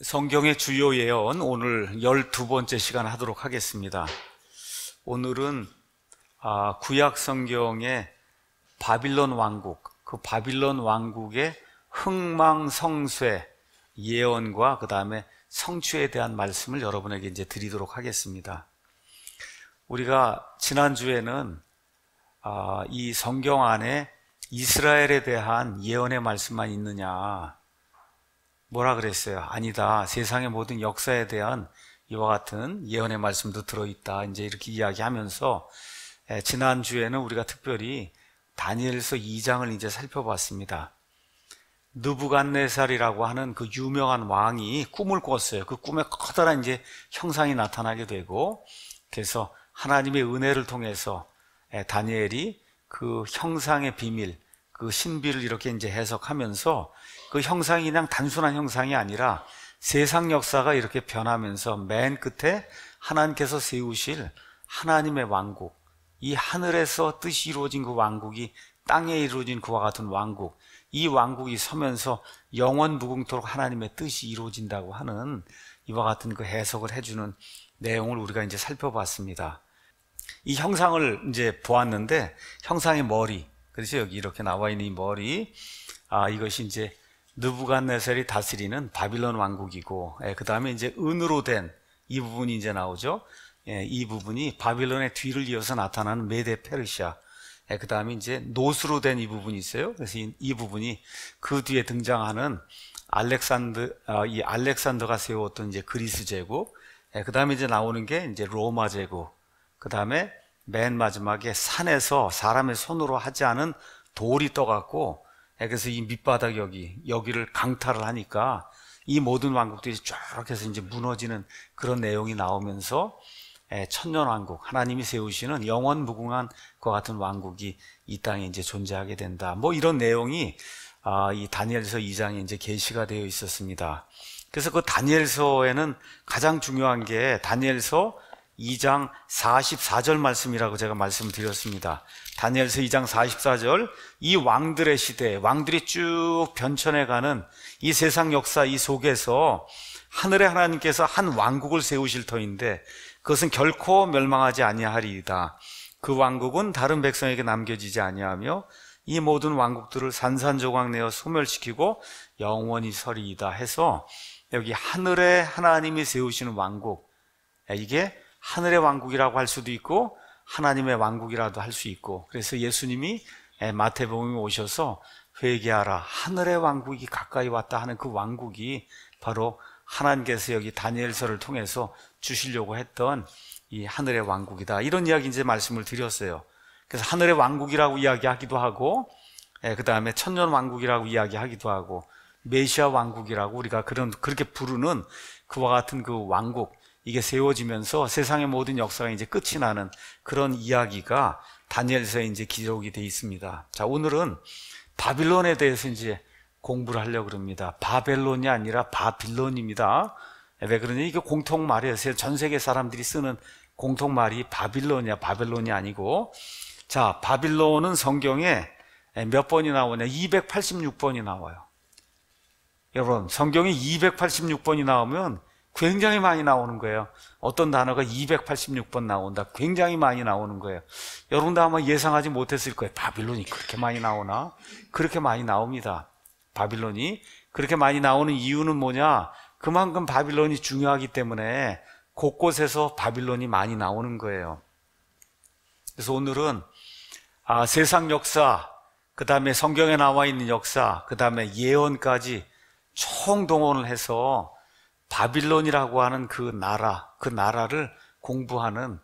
성경의 주요 예언 오늘 12번째 시간 하도록 하겠습니다. 오늘은 아, 구약 성경의 바빌론 왕국, 그 바빌론 왕국의 흥망성쇠 예언과 그 다음에 성취에 대한 말씀을 여러분에게 이제 드리도록 하겠습니다. 우리가 지난주에는 아, 이 성경 안에 이스라엘에 대한 예언의 말씀만 있느냐, 뭐라 그랬어요? 아니다. 세상의 모든 역사에 대한 이와 같은 예언의 말씀도 들어있다. 이제 이렇게 이야기하면서 예, 지난주에는 우리가 특별히 다니엘서 2장을 이제 살펴봤습니다. 누부간네살이라고 하는 그 유명한 왕이 꿈을 꿨어요. 그 꿈에 커다란 이제 형상이 나타나게 되고 그래서 하나님의 은혜를 통해서 예, 다니엘이 그 형상의 비밀, 그 신비를 이렇게 이제 해석하면서 그 형상이 그냥 단순한 형상이 아니라 세상 역사가 이렇게 변하면서 맨 끝에 하나님께서 세우실 하나님의 왕국, 이 하늘에서 뜻이 이루어진 그 왕국이 땅에 이루어진 그와 같은 왕국, 이 왕국이 서면서 영원 무궁토록 하나님의 뜻이 이루어진다고 하는 이와 같은 그 해석을 해주는 내용을 우리가 이제 살펴봤습니다. 이 형상을 이제 보았는데 형상의 머리, 그래서 여기 이렇게 나와 있는 이 머리, 아 이것이 이제 느부갓네살이 다스리는 바빌론 왕국이고 예, 그 다음에 이제 은으로 된 이 부분이 이제 나오죠. 예, 이 부분이 바빌론의 뒤를 이어서 나타나는 메데 페르시아. 예, 그 다음에 이제 노스로 된 이 부분이 있어요. 그래서 이, 이, 부분이 그 뒤에 등장하는 알렉산드 아, 이 알렉산더가 세웠던 이제 그리스 제국. 예, 그 다음에 이제 나오는 게 이제 로마 제국. 그 다음에 맨 마지막에 산에서 사람의 손으로 하지 않은 돌이 떠갖고 그래서 이 밑바닥 여기 여기를 강탈을 하니까 이 모든 왕국들이 쫙 해서 이제 무너지는 그런 내용이 나오면서 예, 천년 왕국 하나님이 세우시는 영원 무궁한 것 같은 왕국이 이 땅에 이제 존재하게 된다. 뭐 이런 내용이 아, 이 다니엘서 2장에 이제 게시가 되어 있었습니다. 그래서 그 다니엘서에는 가장 중요한 게 다니엘서 2장 44절 말씀이라고 제가 말씀드렸습니다. 다니엘서 2장 44절 이 왕들의 시대, 왕들이 쭉 변천해 가는 이 세상 역사 이 속에서 하늘의 하나님께서 한 왕국을 세우실 터인데 그것은 결코 멸망하지 아니하리이다. 그 왕국은 다른 백성에게 남겨지지 아니하며 이 모든 왕국들을 산산조각 내어 소멸시키고 영원히 서리이다 해서 여기 하늘의 하나님이 세우시는 왕국 이게 하늘의 왕국이라고 할 수도 있고 하나님의 왕국이라도 할 수 있고 그래서 예수님이 예, 마태복음에 오셔서 회개하라 하늘의 왕국이 가까이 왔다 하는 그 왕국이 바로 하나님께서 여기 다니엘서를 통해서 주시려고 했던 이 하늘의 왕국이다 이런 이야기 이제 말씀을 드렸어요. 그래서 하늘의 왕국이라고 이야기하기도 하고 예, 그 다음에 천년 왕국이라고 이야기하기도 하고 메시아 왕국이라고 우리가 그런 그렇게 부르는 그와 같은 그 왕국 이게 세워지면서 세상의 모든 역사가 이제 끝이 나는 그런 이야기가 다니엘서에 이제 기록이 돼 있습니다. 자, 오늘은 바빌론에 대해서 이제 공부를 하려고 합니다. 바벨론이 아니라 바빌론입니다. 예, 왜 그러냐? 이게 공통 말이에요. 전 세계 사람들이 쓰는 공통 말이 바빌론이야. 바벨론이 아니고. 자, 바빌론은 성경에 예, 몇 번이 나오냐? 286번이 나와요. 여러분, 성경에 286번이 나오면 굉장히 많이 나오는 거예요. 어떤 단어가 286번 나온다. 굉장히 많이 나오는 거예요. 여러분도 아마 예상하지 못했을 거예요. 바빌론이 그렇게 많이 나오나? 그렇게 많이 나옵니다. 바빌론이 그렇게 많이 나오는 이유는 뭐냐? 그만큼 바빌론이 중요하기 때문에 곳곳에서 바빌론이 많이 나오는 거예요. 그래서 오늘은 아, 세상 역사, 그 다음에 성경에 나와 있는 역사, 그 다음에 예언까지 총 동원을 해서 바빌론이라고 하는 그 나라, 그 나라를 공부하는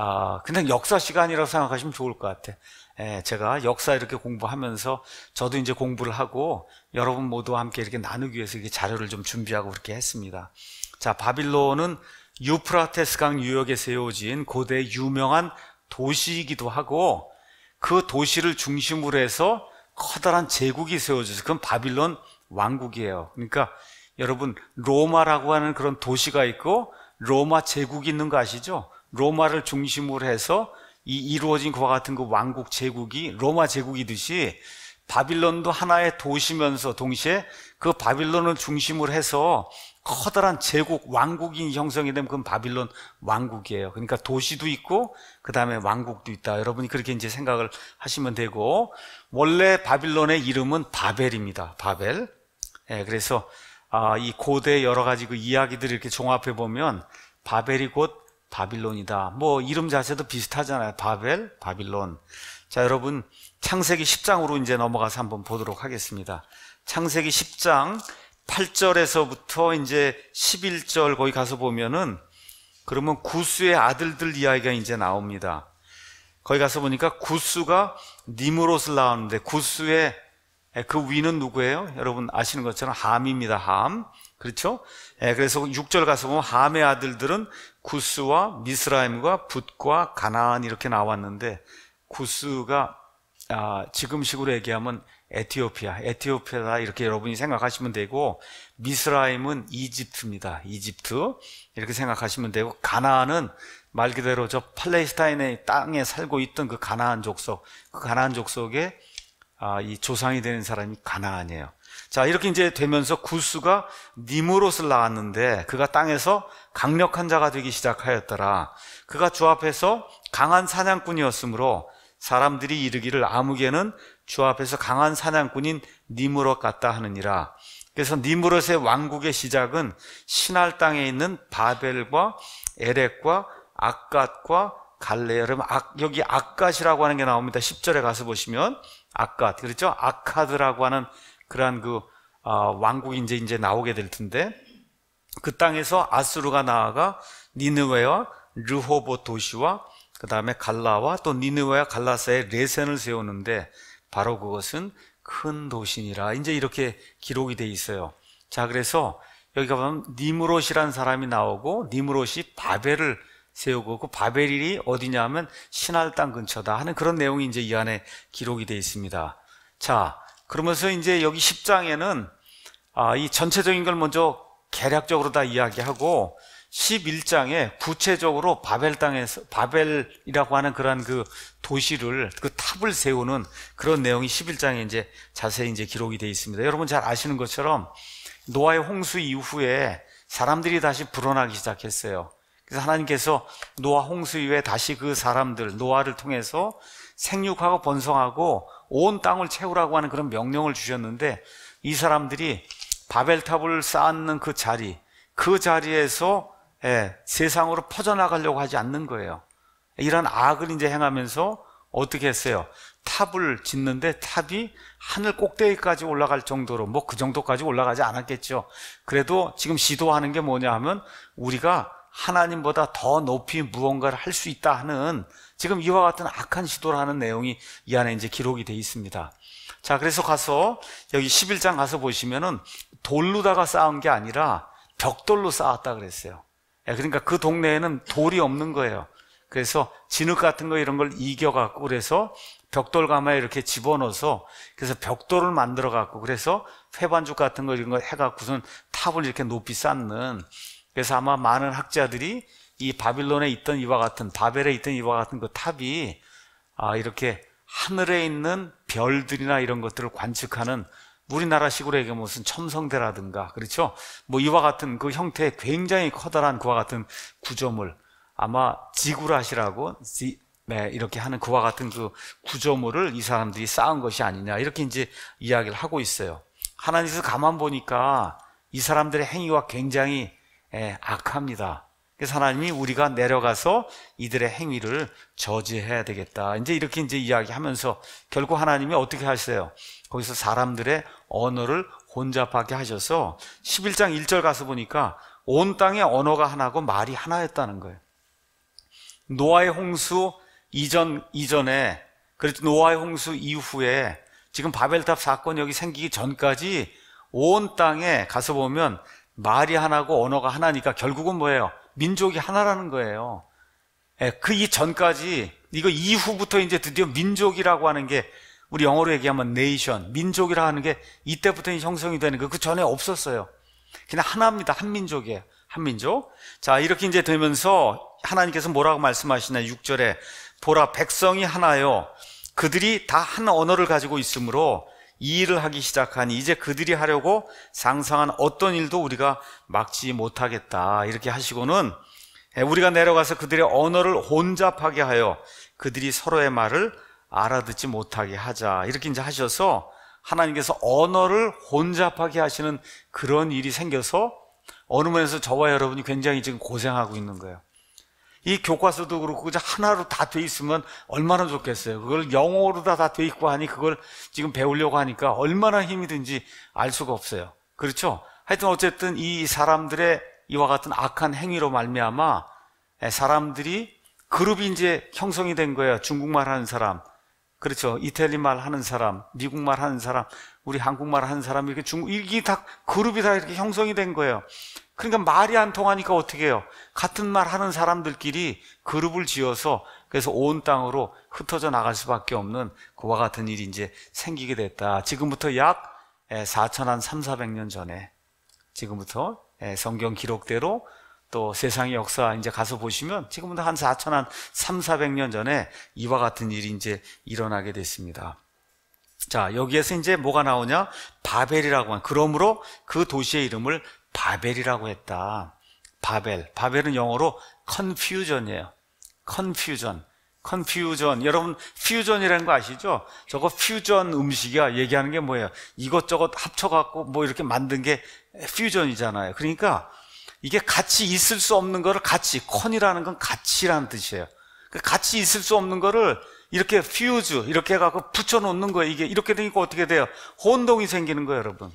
아, 그냥 역사 시간이라고 생각하시면 좋을 것 같아. 예, 제가 역사 이렇게 공부하면서 저도 이제 공부를 하고 여러분 모두와 함께 이렇게 나누기 위해서 이렇게 자료를 좀 준비하고 그렇게 했습니다. 자, 바빌론은 유프라테스강 유역에 세워진 고대 유명한 도시이기도 하고 그 도시를 중심으로 해서 커다란 제국이 세워져서 그건 바빌론 왕국이에요. 그러니까 여러분 로마라고 하는 그런 도시가 있고 로마 제국이 있는 거 아시죠? 로마를 중심으로 해서 이 이루어진 것과 같은 그 왕국 제국이 로마 제국이듯이 바빌론도 하나의 도시면서 동시에 그 바빌론을 중심으로 해서 커다란 제국 왕국이 형성이 되면 그건 바빌론 왕국이에요. 그러니까 도시도 있고 그다음에 왕국도 있다. 여러분이 그렇게 이제 생각을 하시면 되고 원래 바빌론의 이름은 바벨입니다. 바벨. 예, 그래서 아, 이 고대 여러 가지 그 이야기들을 이렇게 종합해 보면 바벨이 곧 바빌론이다. 뭐 이름 자체도 비슷하잖아요. 바벨, 바빌론. 자, 여러분 창세기 10장으로 이제 넘어가서 한번 보도록 하겠습니다. 창세기 10장 8절에서부터 이제 11절 거기 가서 보면은 그러면 구수의 아들들 이야기가 이제 나옵니다. 거기 가서 보니까 구수가 니무롯을 낳았는데 구수의 예, 그 위는 누구예요? 여러분 아시는 것처럼 함입니다. 함. 그렇죠? 예, 그래서 6절 가서 보면 함의 아들들은 구스와 미스라임과 붓과 가나안 이렇게 나왔는데 구스가 아, 지금식으로 얘기하면 에티오피아, 에티오피아다 이렇게 여러분이 생각하시면 되고 미스라임은 이집트입니다. 이집트 이렇게 생각하시면 되고 가나안은 말 그대로 저 팔레스타인의 땅에 살고 있던 그 가나안 족속, 그 가나안 족속의 아, 이 조상이 되는 사람이 가나안이에요. 자, 이렇게 이제 되면서 구스가 니무롯을 낳았는데 그가 땅에서 강력한 자가 되기 시작하였더라. 그가 주 앞에서 강한 사냥꾼이었으므로 사람들이 이르기를 아무개는 주 앞에서 강한 사냥꾼인 니무롯 같다 하느니라. 그래서 니무롯의 왕국의 시작은 신할 땅에 있는 바벨과 에렉과 악갓과 갈레 여러분 악, 여기 악갓이라고 하는 게 나옵니다. 10절에 가서 보시면 아까 그렇죠? 아카드라고 하는 그러한 그 어, 왕국이 이제 이제 나오게 될 텐데 그 땅에서 아수르가 나아가 니느웨와 르호보 도시와 그 다음에 갈라와 또 니느웨와 갈라 사이에 레센을 세우는데 바로 그것은 큰 도시니라 이제 이렇게 기록이 돼 있어요. 자 그래서 여기 가보면 니무롯이라는 사람이 나오고 니무롯이 바벨을 세우고 그 바벨이 어디냐 하면 신할 땅 근처다 하는 그런 내용이 이제 이 안에 기록이 되어 있습니다. 자, 그러면서 이제 여기 10장에는 아, 이 전체적인 걸 먼저 개략적으로 다 이야기하고 11장에 구체적으로 바벨 땅에서 바벨이라고 하는 그러한 그 도시를 그 탑을 세우는 그런 내용이 11장에 이제 자세히 이제 기록이 되어 있습니다. 여러분 잘 아시는 것처럼 노아의 홍수 이후에 사람들이 다시 불어나기 시작했어요. 그래서 하나님께서 노아 홍수 이후에 다시 그 사람들, 노아를 통해서 생육하고 번성하고 온 땅을 채우라고 하는 그런 명령을 주셨는데 이 사람들이 바벨탑을 쌓는 그 자리, 그 자리에서 예, 세상으로 퍼져나가려고 하지 않는 거예요. 이런 악을 이제 행하면서 어떻게 했어요? 탑을 짓는데 탑이 하늘 꼭대기까지 올라갈 정도로 뭐 그 정도까지 올라가지 않았겠죠. 그래도 지금 시도하는 게 뭐냐 하면 우리가 하나님보다 더 높이 무언가를 할 수 있다 하는 지금 이와 같은 악한 시도를 하는 내용이 이 안에 이제 기록이 돼 있습니다. 자, 그래서 가서 여기 11장 가서 보시면은 돌로다가 쌓은 게 아니라 벽돌로 쌓았다 그랬어요. 예, 그러니까 그 동네에는 돌이 없는 거예요. 그래서 진흙 같은 거 이런 걸 이겨 갖고 그래서 벽돌 가마에 이렇게 집어넣어서 그래서 벽돌을 만들어 갖고 그래서 회반죽 같은 거 이런 거해 갖고선 탑을 이렇게 높이 쌓는 그래서 아마 많은 학자들이 이 바빌론에 있던 이와 같은 바벨에 있던 이와 같은 그 탑이 아 이렇게 하늘에 있는 별들이나 이런 것들을 관측하는 우리나라식으로 얘기하면 무슨 첨성대라든가 그렇죠? 뭐 이와 같은 그 형태의 굉장히 커다란 그와 같은 구조물 아마 지구라시라고 네, 이렇게 하는 그와 같은 그 구조물을 이 사람들이 쌓은 것이 아니냐 이렇게 이제 이야기를 하고 있어요. 하나님께서 가만 보니까 이 사람들의 행위와 굉장히 예, 악합니다. 그래서 하나님이 우리가 내려가서 이들의 행위를 저지해야 되겠다. 이제 이렇게 이제 이야기하면서 결국 하나님이 어떻게 하세요? 거기서 사람들의 언어를 혼잡하게 하셔서 11장 1절 가서 보니까 온 땅의 언어가 하나고 말이 하나였다는 거예요. 노아의 홍수 이전 이전에 그래서 노아의 홍수 이후에 지금 바벨탑 사건 여기 생기기 전까지 온 땅에 가서 보면 말이 하나고 언어가 하나니까 결국은 뭐예요? 민족이 하나라는 거예요. 예, 그 이전까지 이거 이후부터 이제 드디어 민족이라고 하는 게 우리 영어로 얘기하면 네이션, 민족이라 하는 게 이때부터 형성이 되는 거그 전에 없었어요. 그냥 하나입니다. 한민족이에요. 한민족. 자, 이렇게 이제 되면서 하나님께서 뭐라고 말씀하시나 6절에 보라 백성이 하나요. 그들이 다 한 언어를 가지고 있으므로 이 일을 하기 시작하니 이제 그들이 하려고 상상한 어떤 일도 우리가 막지 못하겠다. 이렇게 하시고는 예, 우리가 내려가서 그들의 언어를 혼잡하게 하여 그들이 서로의 말을 알아듣지 못하게 하자. 이렇게 이제 하셔서 하나님께서 언어를 혼잡하게 하시는 그런 일이 생겨서 어느 면에서 저와 여러분이 굉장히 지금 고생하고 있는 거예요. 이 교과서도 그렇고 하나로 다 돼 있으면 얼마나 좋겠어요. 그걸 영어로 다다돼 있고 하니 그걸 지금 배우려고 하니까 얼마나 힘이 든지 알 수가 없어요. 그렇죠? 하여튼 어쨌든 이 사람들의 이와 같은 악한 행위로 말미암아 예, 사람들이 그룹이 이제 형성이 된 거예요. 중국말 하는 사람, 그렇죠. 이태리말 하는 사람, 미국말 하는 사람, 우리 한국말 하는 사람 이렇게 중국 이게 다 그룹이 다 이렇게 형성이 된 거예요. 그러니까 말이 안 통하니까 어떻게 해요? 같은 말 하는 사람들끼리 그룹을 지어서 그래서 온 땅으로 흩어져 나갈 수밖에 없는 그와 같은 일이 이제 생기게 됐다. 지금부터 약 4천 한3 400년 전에 지금부터 예, 성경 기록대로 또 세상의 역사 이제 가서 보시면 지금부터 한 4천 한 3, 400년 전에 이와 같은 일이 이제 일어나게 됐습니다. 자, 여기에서 이제 뭐가 나오냐? 바벨이라고 한. 그러므로 그 도시의 이름을 바벨이라고 했다. 바벨. 바벨은 영어로 confusion이에요. confusion. confusion. 여러분, fusion이라는 거 아시죠? 저거 fusion 음식이야. 얘기하는 게 뭐예요? 이것저것 합쳐갖고 뭐 이렇게 만든 게 fusion이잖아요. 그러니까 이게 같이 있을 수 없는 거를 같이, con이라는 건 같이라는 뜻이에요. 그러니까 같이 있을 수 없는 거를 이렇게 퓨즈 이렇게 해갖고 붙여놓는 거예요. 이게 이렇게 되니까 어떻게 돼요? 혼동이 생기는 거예요, 여러분.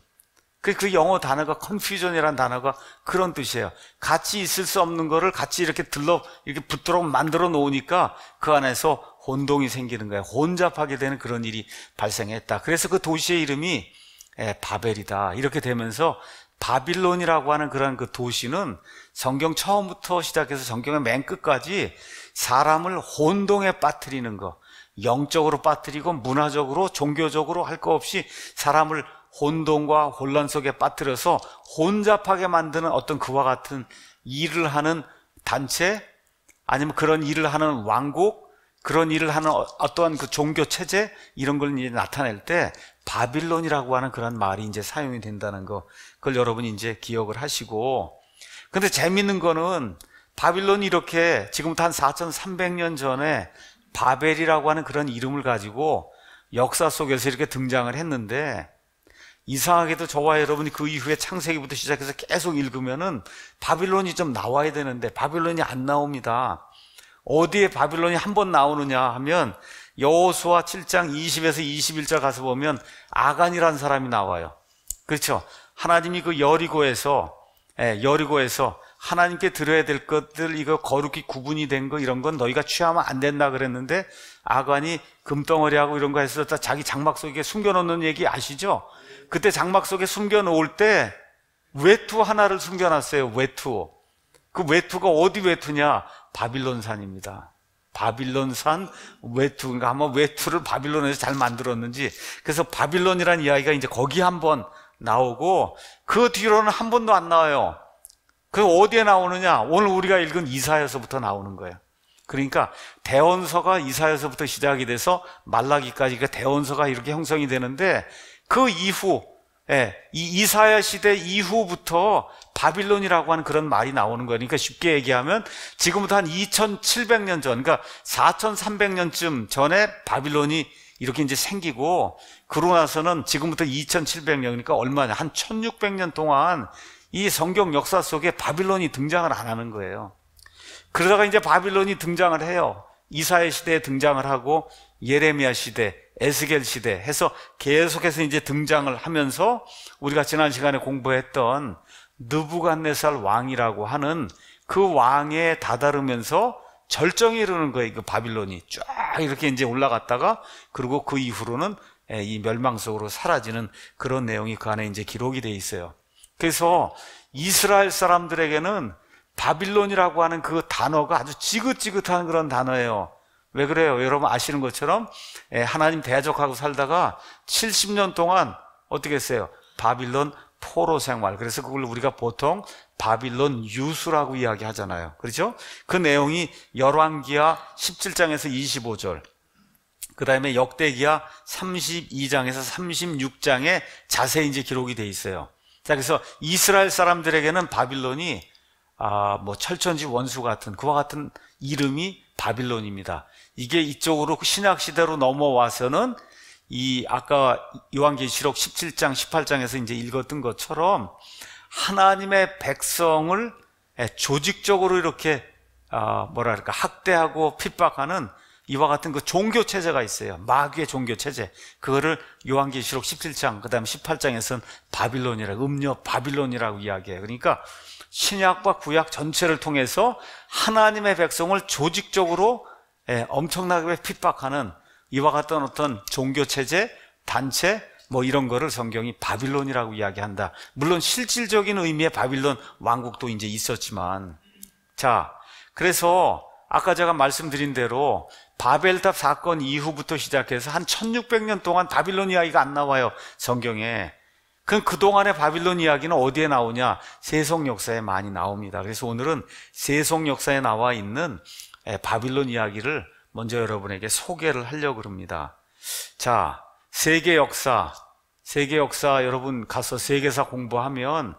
그, 그 영어 단어가 confusion이라는 단어가 그런 뜻이에요. 같이 있을 수 없는 거를 같이 이렇게 들러, 이렇게 붙도록 만들어 놓으니까 그 안에서 혼동이 생기는 거예요. 혼잡하게 되는 그런 일이 발생했다. 그래서 그 도시의 이름이 예, 바벨이다. 이렇게 되면서 바빌론이라고 하는 그런 그 도시는 성경 처음부터 시작해서 성경의 맨 끝까지 사람을 혼동에 빠뜨리는 거, 영적으로 빠뜨리고 문화적으로 종교적으로 할 거 없이 사람을 혼돈과 혼란 속에 빠뜨려서 혼잡하게 만드는 어떤 그와 같은 일을 하는 단체 아니면 그런 일을 하는 왕국 그런 일을 하는 어, 어떠한 그 종교 체제 이런 걸 이제 나타낼 때 바빌론이라고 하는 그런 말이 이제 사용이 된다는 거 그걸 여러분이 이제 기억을 하시고 근데 재밌는 거는 바빌론이 이렇게 지금부터 한 4,300년 전에 바벨이라고 하는 그런 이름을 가지고 역사 속에서 이렇게 등장을 했는데 이상하게도 저와 여러분이 그 이후에 창세기부터 시작해서 계속 읽으면은 바빌론이 좀 나와야 되는데 바빌론이 안 나옵니다. 어디에 바빌론이 한 번 나오느냐 하면 여호수아 7장 20에서 21절 가서 보면 아간이라는 사람이 나와요. 그렇죠? 하나님이 그 여리고에서 예, 여리고에서 하나님께 드려야 될 것들 이거 거룩히 구분이 된 거 이런 건 너희가 취하면 안 된다 그랬는데 아간이 금덩어리하고 이런 거 해서 다 자기 장막 속에 숨겨놓는 얘기 아시죠? 그때 장막 속에 숨겨놓을 때 외투 하나를 숨겨놨어요. 외투. 그 외투가 어디 외투냐? 바빌론산입니다. 바빌론산 외투. 그러니까 아마 외투를 바빌론에서 잘 만들었는지. 그래서 바빌론이란 이야기가 이제 거기 한번 나오고 그 뒤로는 한 번도 안 나와요. 그 어디에 나오느냐? 오늘 우리가 읽은 이사에서부터 나오는 거예요. 그러니까 대원서가 이사에서부터 시작이 돼서 말라기까지 그러니까 대원서가 이렇게 형성이 되는데 그 이후 예, 이 이사야 시대 이후부터 바빌론이라고 하는 그런 말이 나오는 거니까 그러니까 쉽게 얘기하면 지금부터 한 2700년 전, 그러니까 4300년쯤 전에 바빌론이 이렇게 이제 생기고 그러고 나서는 지금부터 2700년, 그니까 얼마냐, 한 1600년 동안 이 성경 역사 속에 바빌론이 등장을 안 하는 거예요. 그러다가 이제 바빌론이 등장을 해요. 이사야 시대에 등장을 하고 예레미야 시대, 에스겔 시대 해서 계속해서 이제 등장을 하면서 우리가 지난 시간에 공부했던 느부갓네살 왕이라고 하는 그 왕에 다다르면서 절정이 이르는 거예요. 그 바빌론이 쫙 이렇게 이제 올라갔다가 그리고 그 이후로는 예, 이 멸망 속으로 사라지는 그런 내용이 그 안에 이제 기록이 돼 있어요. 그래서 이스라엘 사람들에게는 바빌론이라고 하는 그 단어가 아주 지긋지긋한 그런 단어예요. 왜 그래요? 여러분 아시는 것처럼 예, 하나님 대적하고 살다가 70년 동안 어떻게 했어요? 바빌론 포로 생활. 그래서 그걸 우리가 보통 바빌론 유수라고 이야기하잖아요. 그렇죠? 그 내용이 열왕기하 17장에서 25절. 그 다음에 역대기하 32장에서 36장에 자세히 이제 기록이 돼 있어요. 자, 그래서 이스라엘 사람들에게는 바빌론이 아, 뭐 철천지 원수 같은 그와 같은 이름이 바빌론입니다. 이게 이쪽으로 신약 시대로 넘어와서는 이 아까 요한계시록 17장 18장에서 이제 읽었던 것처럼 하나님의 백성을 조직적으로 이렇게 아, 뭐랄까 학대하고 핍박하는 이와 같은 그 종교 체제가 있어요. 마귀의 종교 체제. 그거를 요한계시록 17장, 그다음 18장에서는 바빌론이라 음녀 바빌론이라고 이야기해요. 그러니까 신약과 구약 전체를 통해서 하나님의 백성을 조직적으로 예, 엄청나게 핍박하는 이와 같은 어떤 종교체제, 단체, 뭐 이런 거를 성경이 바빌론이라고 이야기한다. 물론 실질적인 의미의 바빌론 왕국도 이제 있었지만. 자, 그래서 아까 제가 말씀드린 대로 바벨탑 사건 이후부터 시작해서 한 1600년 동안 바빌론 이야기가 안 나와요. 성경에. 그럼 그동안의 바빌론 이야기는 어디에 나오냐? 세속 역사에 많이 나옵니다. 그래서 오늘은 세속 역사에 나와 있는 예, 바빌론 이야기를 먼저 여러분에게 소개를 하려고 합니다. 자, 세계 역사. 세계 역사 여러분 가서 세계사 공부하면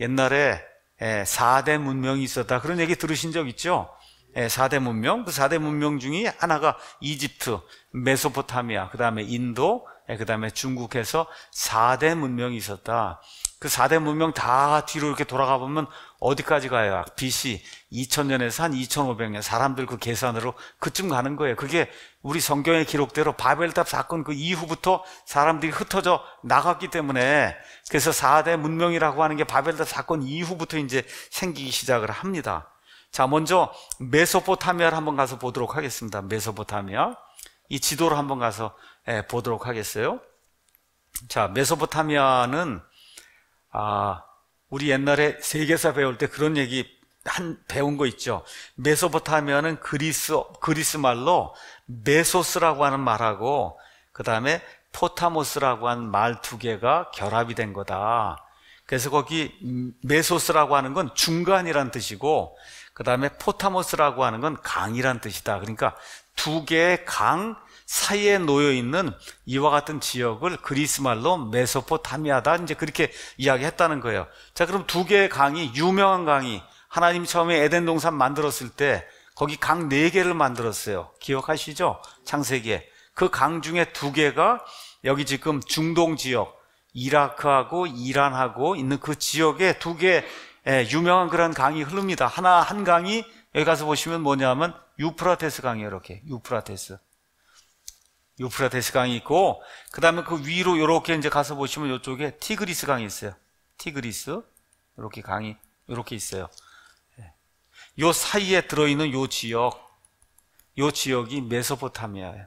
옛날에 4대 예, 문명이 있었다. 그런 얘기 들으신 적 있죠? 4대 예, 문명. 그 4대 문명 중에 하나가 이집트, 메소포타미아, 그 다음에 인도, 그 다음에 중국에서 4대 문명이 있었다. 그 4대 문명 다 뒤로 이렇게 돌아가 보면 어디까지 가요? BC 2000년에서 한 2500년 사람들 그 계산으로 그쯤 가는 거예요. 그게 우리 성경의 기록대로 바벨탑 사건 그 이후부터 사람들이 흩어져 나갔기 때문에 그래서 4대 문명이라고 하는 게 바벨탑 사건 이후부터 이제 생기기 시작을 합니다. 자, 먼저 메소포타미아를 한번 가서 보도록 하겠습니다. 메소포타미아. 이 지도를 한번 가서 예, 보도록 하겠어요. 자, 메소포타미아는 아, 우리 옛날에 세계사 배울 때 그런 얘기 한 배운 거 있죠. 메소포타미아는 그리스 그리스 말로 메소스라고 하는 말하고 그다음에 포타모스라고 하는 말 두 개가 결합이 된 거다. 그래서 거기 메소스라고 하는 건 중간이란 뜻이고 그다음에 포타모스라고 하는 건 강이란 뜻이다. 그러니까 두 개의 강 사이에 놓여 있는 이와 같은 지역을 그리스 말로 메소포타미아다 이제 그렇게 이야기했다는 거예요. 자, 그럼 두 개의 강이 유명한 강이 하나님 처음에 에덴 동산 만들었을 때 거기 강 네 개를 만들었어요. 기억하시죠? 창세기에 그 강 중에 두 개가 여기 지금 중동 지역 이라크하고 이란하고 있는 그 지역에 두개의 유명한 그런 강이 흐릅니다. 하나 한 강이 여기 가서 보시면 뭐냐면 유프라테스 강이에요. 이렇게 유프라테스. 유프라테스 강이 있고 그 다음에 그 위로 이렇게 이제 가서 보시면 이쪽에 티그리스 강이 있어요. 티그리스 이렇게 강이 이렇게 있어요. 예. 요 사이에 들어있는 요 지역, 요 지역이 메소포타미아예요.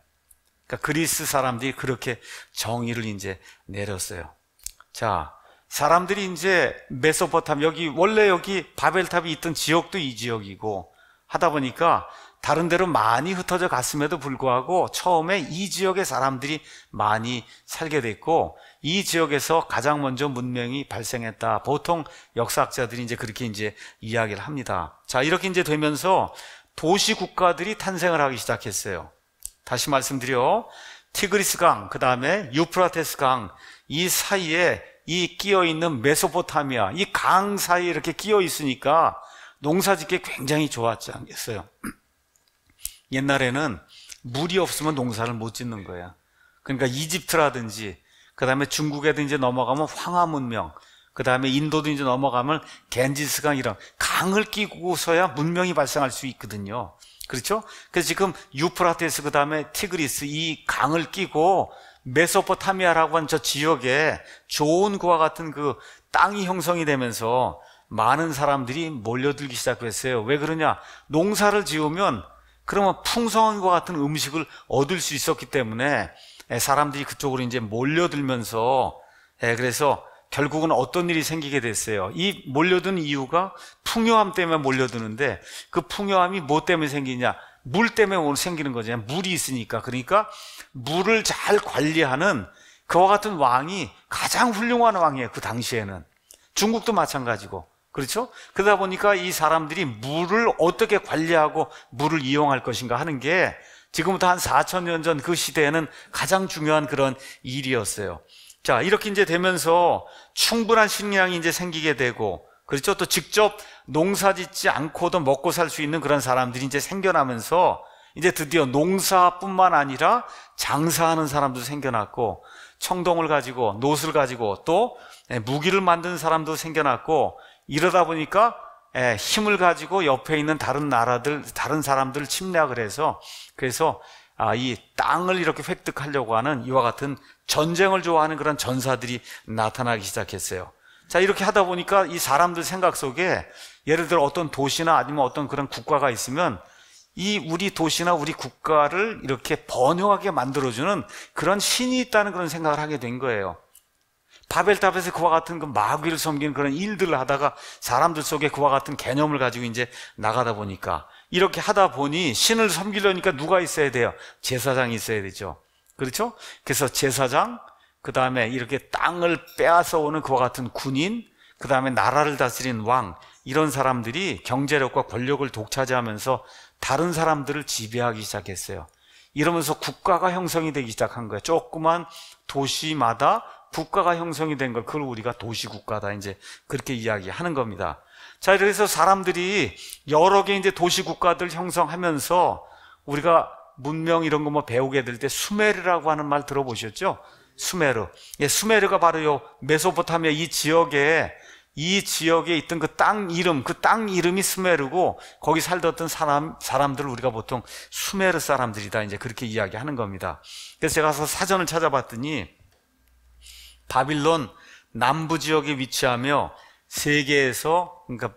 그러니까 그리스 사람들이 그렇게 정의를 이제 내렸어요. 자, 사람들이 이제 메소포타미아 여기 원래 여기 바벨탑이 있던 지역도 이 지역이고 하다 보니까 다른 데로 많이 흩어져 갔음에도 불구하고 처음에 이 지역의 사람들이 많이 살게 됐고 이 지역에서 가장 먼저 문명이 발생했다. 보통 역사학자들이 이제 그렇게 이제 이야기를 합니다. 자, 이렇게 이제 되면서 도시 국가들이 탄생을 하기 시작했어요. 다시 말씀드려. 티그리스강, 그 다음에 유프라테스강, 이 사이에 이 끼어 있는 메소포타미아, 이 강 사이에 이렇게 끼어 있으니까 농사 짓기 굉장히 좋았지 않겠어요? 옛날에는 물이 없으면 농사를 못 짓는 거야. 그러니까 이집트라든지 그 다음에 중국에도 이제 넘어가면 황하 문명, 그 다음에 인도도 이제 넘어가면 겐지스강 이런 강을 끼고서야 문명이 발생할 수 있거든요. 그렇죠? 그래서 지금 유프라테스 그 다음에 티그리스 이 강을 끼고 메소포타미아라고 한 저 지역에 좋은 그와 같은 그 땅이 형성이 되면서 많은 사람들이 몰려들기 시작했어요. 왜 그러냐? 농사를 지으면 그러면 풍성함과 같은 음식을 얻을 수 있었기 때문에 예, 사람들이 그쪽으로 이제 몰려들면서 예, 그래서 결국은 어떤 일이 생기게 됐어요. 이 몰려든 이유가 풍요함 때문에 몰려드는데 그 풍요함이 뭐 때문에 생기냐? 물 때문에 생기는 거잖아요. 물이 있으니까. 그러니까 물을 잘 관리하는 그와 같은 왕이 가장 훌륭한 왕이에요. 그 당시에는. 중국도 마찬가지고. 그렇죠? 그러다 보니까 이 사람들이 물을 어떻게 관리하고 물을 이용할 것인가 하는 게 지금부터 한 4천 년 전 그 시대에는 가장 중요한 그런 일이었어요. 자, 이렇게 이제 되면서 충분한 식량이 이제 생기게 되고 그렇죠? 또 직접 농사 짓지 않고도 먹고 살 수 있는 그런 사람들이 이제 생겨나면서 이제 드디어 농사뿐만 아니라 장사하는 사람도 생겨났고 청동을 가지고 노을 가지고 또 예, 무기를 만드는 사람도 생겨났고 이러다 보니까 예, 힘을 가지고 옆에 있는 다른 나라들, 다른 사람들을 침략을 해서 그래서 아, 이 땅을 이렇게 획득하려고 하는 이와 같은 전쟁을 좋아하는 그런 전사들이 나타나기 시작했어요. 자, 이렇게 하다 보니까 이 사람들 생각 속에 예를 들어 어떤 도시나 아니면 어떤 그런 국가가 있으면 이 우리 도시나 우리 국가를 이렇게 번영하게 만들어주는 그런 신이 있다는 그런 생각을 하게 된 거예요. 바벨탑에서 그와 같은 그 마귀를 섬기는 그런 일들을 하다가 사람들 속에 그와 같은 개념을 가지고 이제 나가다 보니까 이렇게 하다 보니 신을 섬기려니까 누가 있어야 돼요? 제사장이 있어야 되죠. 그렇죠? 그래서 제사장, 그 다음에 이렇게 땅을 빼앗아 오는 그와 같은 군인, 그 다음에 나라를 다스린 왕, 이런 사람들이 경제력과 권력을 독차지하면서 다른 사람들을 지배하기 시작했어요. 이러면서 국가가 형성이 되기 시작한 거예요. 조그만 도시마다 국가가 형성이 된걸 그걸 우리가 도시국가다 이제 그렇게 이야기하는 겁니다. 자, 그래서 사람들이 여러 개 이제 도시국가들 형성하면서 우리가 문명 이런 거 뭐 배우게 될 때 수메르라고 하는 말 들어보셨죠? 수메르. 예, 수메르가 바로 요 메소포타미아 이 지역에 이 지역에 있던 그 땅 이름, 그 땅 이름이 수메르고 거기 살던 사람 사람들을 우리가 보통 수메르 사람들이다 이제 그렇게 이야기하는 겁니다. 그래서 제가 가서 사전을 찾아봤더니 바빌론 남부 지역에 위치하며 세계에서 그러니까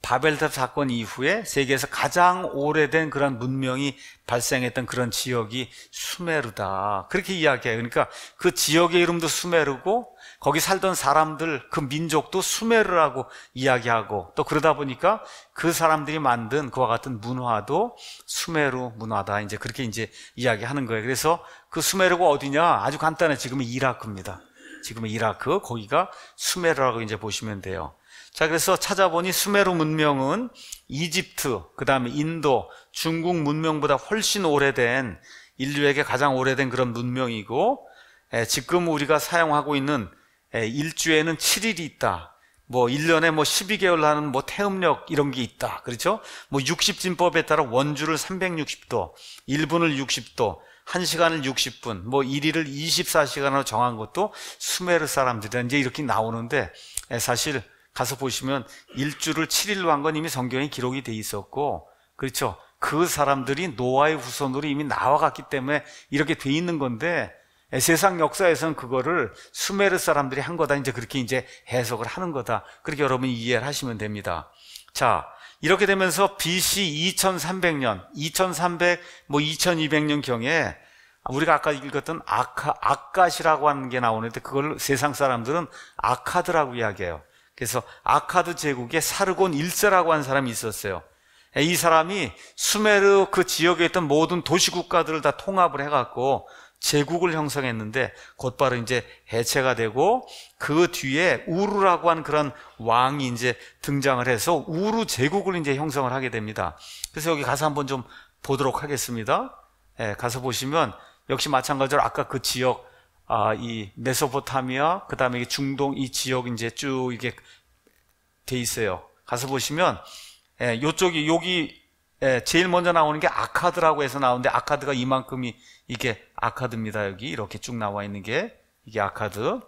바벨탑 사건 이후에 세계에서 가장 오래된 그런 문명이 발생했던 그런 지역이 수메르다. 그렇게 이야기해요. 그러니까 그 지역의 이름도 수메르고 거기 살던 사람들, 그 민족도 수메르라고 이야기하고 또 그러다 보니까 그 사람들이 만든 그와 같은 문화도 수메르 문화다. 이제 그렇게 이제 이야기하는 거예요. 그래서 그 수메르가 어디냐? 아주 간단해. 지금은 이라크입니다. 지금 이라크, 그 거기가 수메르라고 이제 보시면 돼요. 자, 그래서 찾아보니 수메르 문명은 이집트, 그 다음에 인도, 중국 문명보다 훨씬 오래된 인류에게 가장 오래된 그런 문명이고, 예, 지금 우리가 사용하고 있는 예, 일주에는 7일이 있다. 뭐 1년에 뭐 12개월 하는 뭐 태음력 이런 게 있다. 그렇죠? 뭐 60진법에 따라 원주를 360도, 1분을 60도, 1시간을 60분, 뭐 1일을 24시간으로 정한 것도 수메르 사람들이다. 이제 이렇게 나오는데 예, 사실 가서 보시면 일주를 7일로 한 건 이미 성경에 기록이 돼 있었고 그렇죠. 그 사람들이 노아의 후손으로 이미 나와갔기 때문에 이렇게 돼 있는 건데 예, 세상 역사에서는 그거를 수메르 사람들이 한 거다 이제 그렇게 이제 해석을 하는 거다. 그렇게 여러분이 이해를 하시면 됩니다. 자, 이렇게 되면서 BC 2300년, 2300, 뭐 2200년 경에 우리가 아까 읽었던 아카, 아카시라고 하는 게 나오는데 그걸 세상 사람들은 아카드라고 이야기해요. 그래서 아카드 제국의 사르곤 일세라고 한 사람이 있었어요. 이 사람이 수메르 그 지역에 있던 모든 도시 국가들을 다 통합을 해갖고 제국을 형성했는데 곧바로 이제 해체가 되고 그 뒤에 우루라고 한 그런 왕이 이제 등장을 해서 우루 제국을 이제 형성을 하게 됩니다. 그래서 여기 가서 한번 좀 보도록 하겠습니다. 예, 가서 보시면 역시 마찬가지로 아까 그 지역 아, 이 메소포타미아 그다음에 중동 이 지역 이제 쭉 이게 돼 있어요. 가서 보시면 예, 요쪽이 여기 예, 제일 먼저 나오는 게 아카드라고 해서 나오는데 아카드가 이만큼이 이게 아카드입니다. 여기 이렇게 쭉 나와 있는 게 이게 아카드.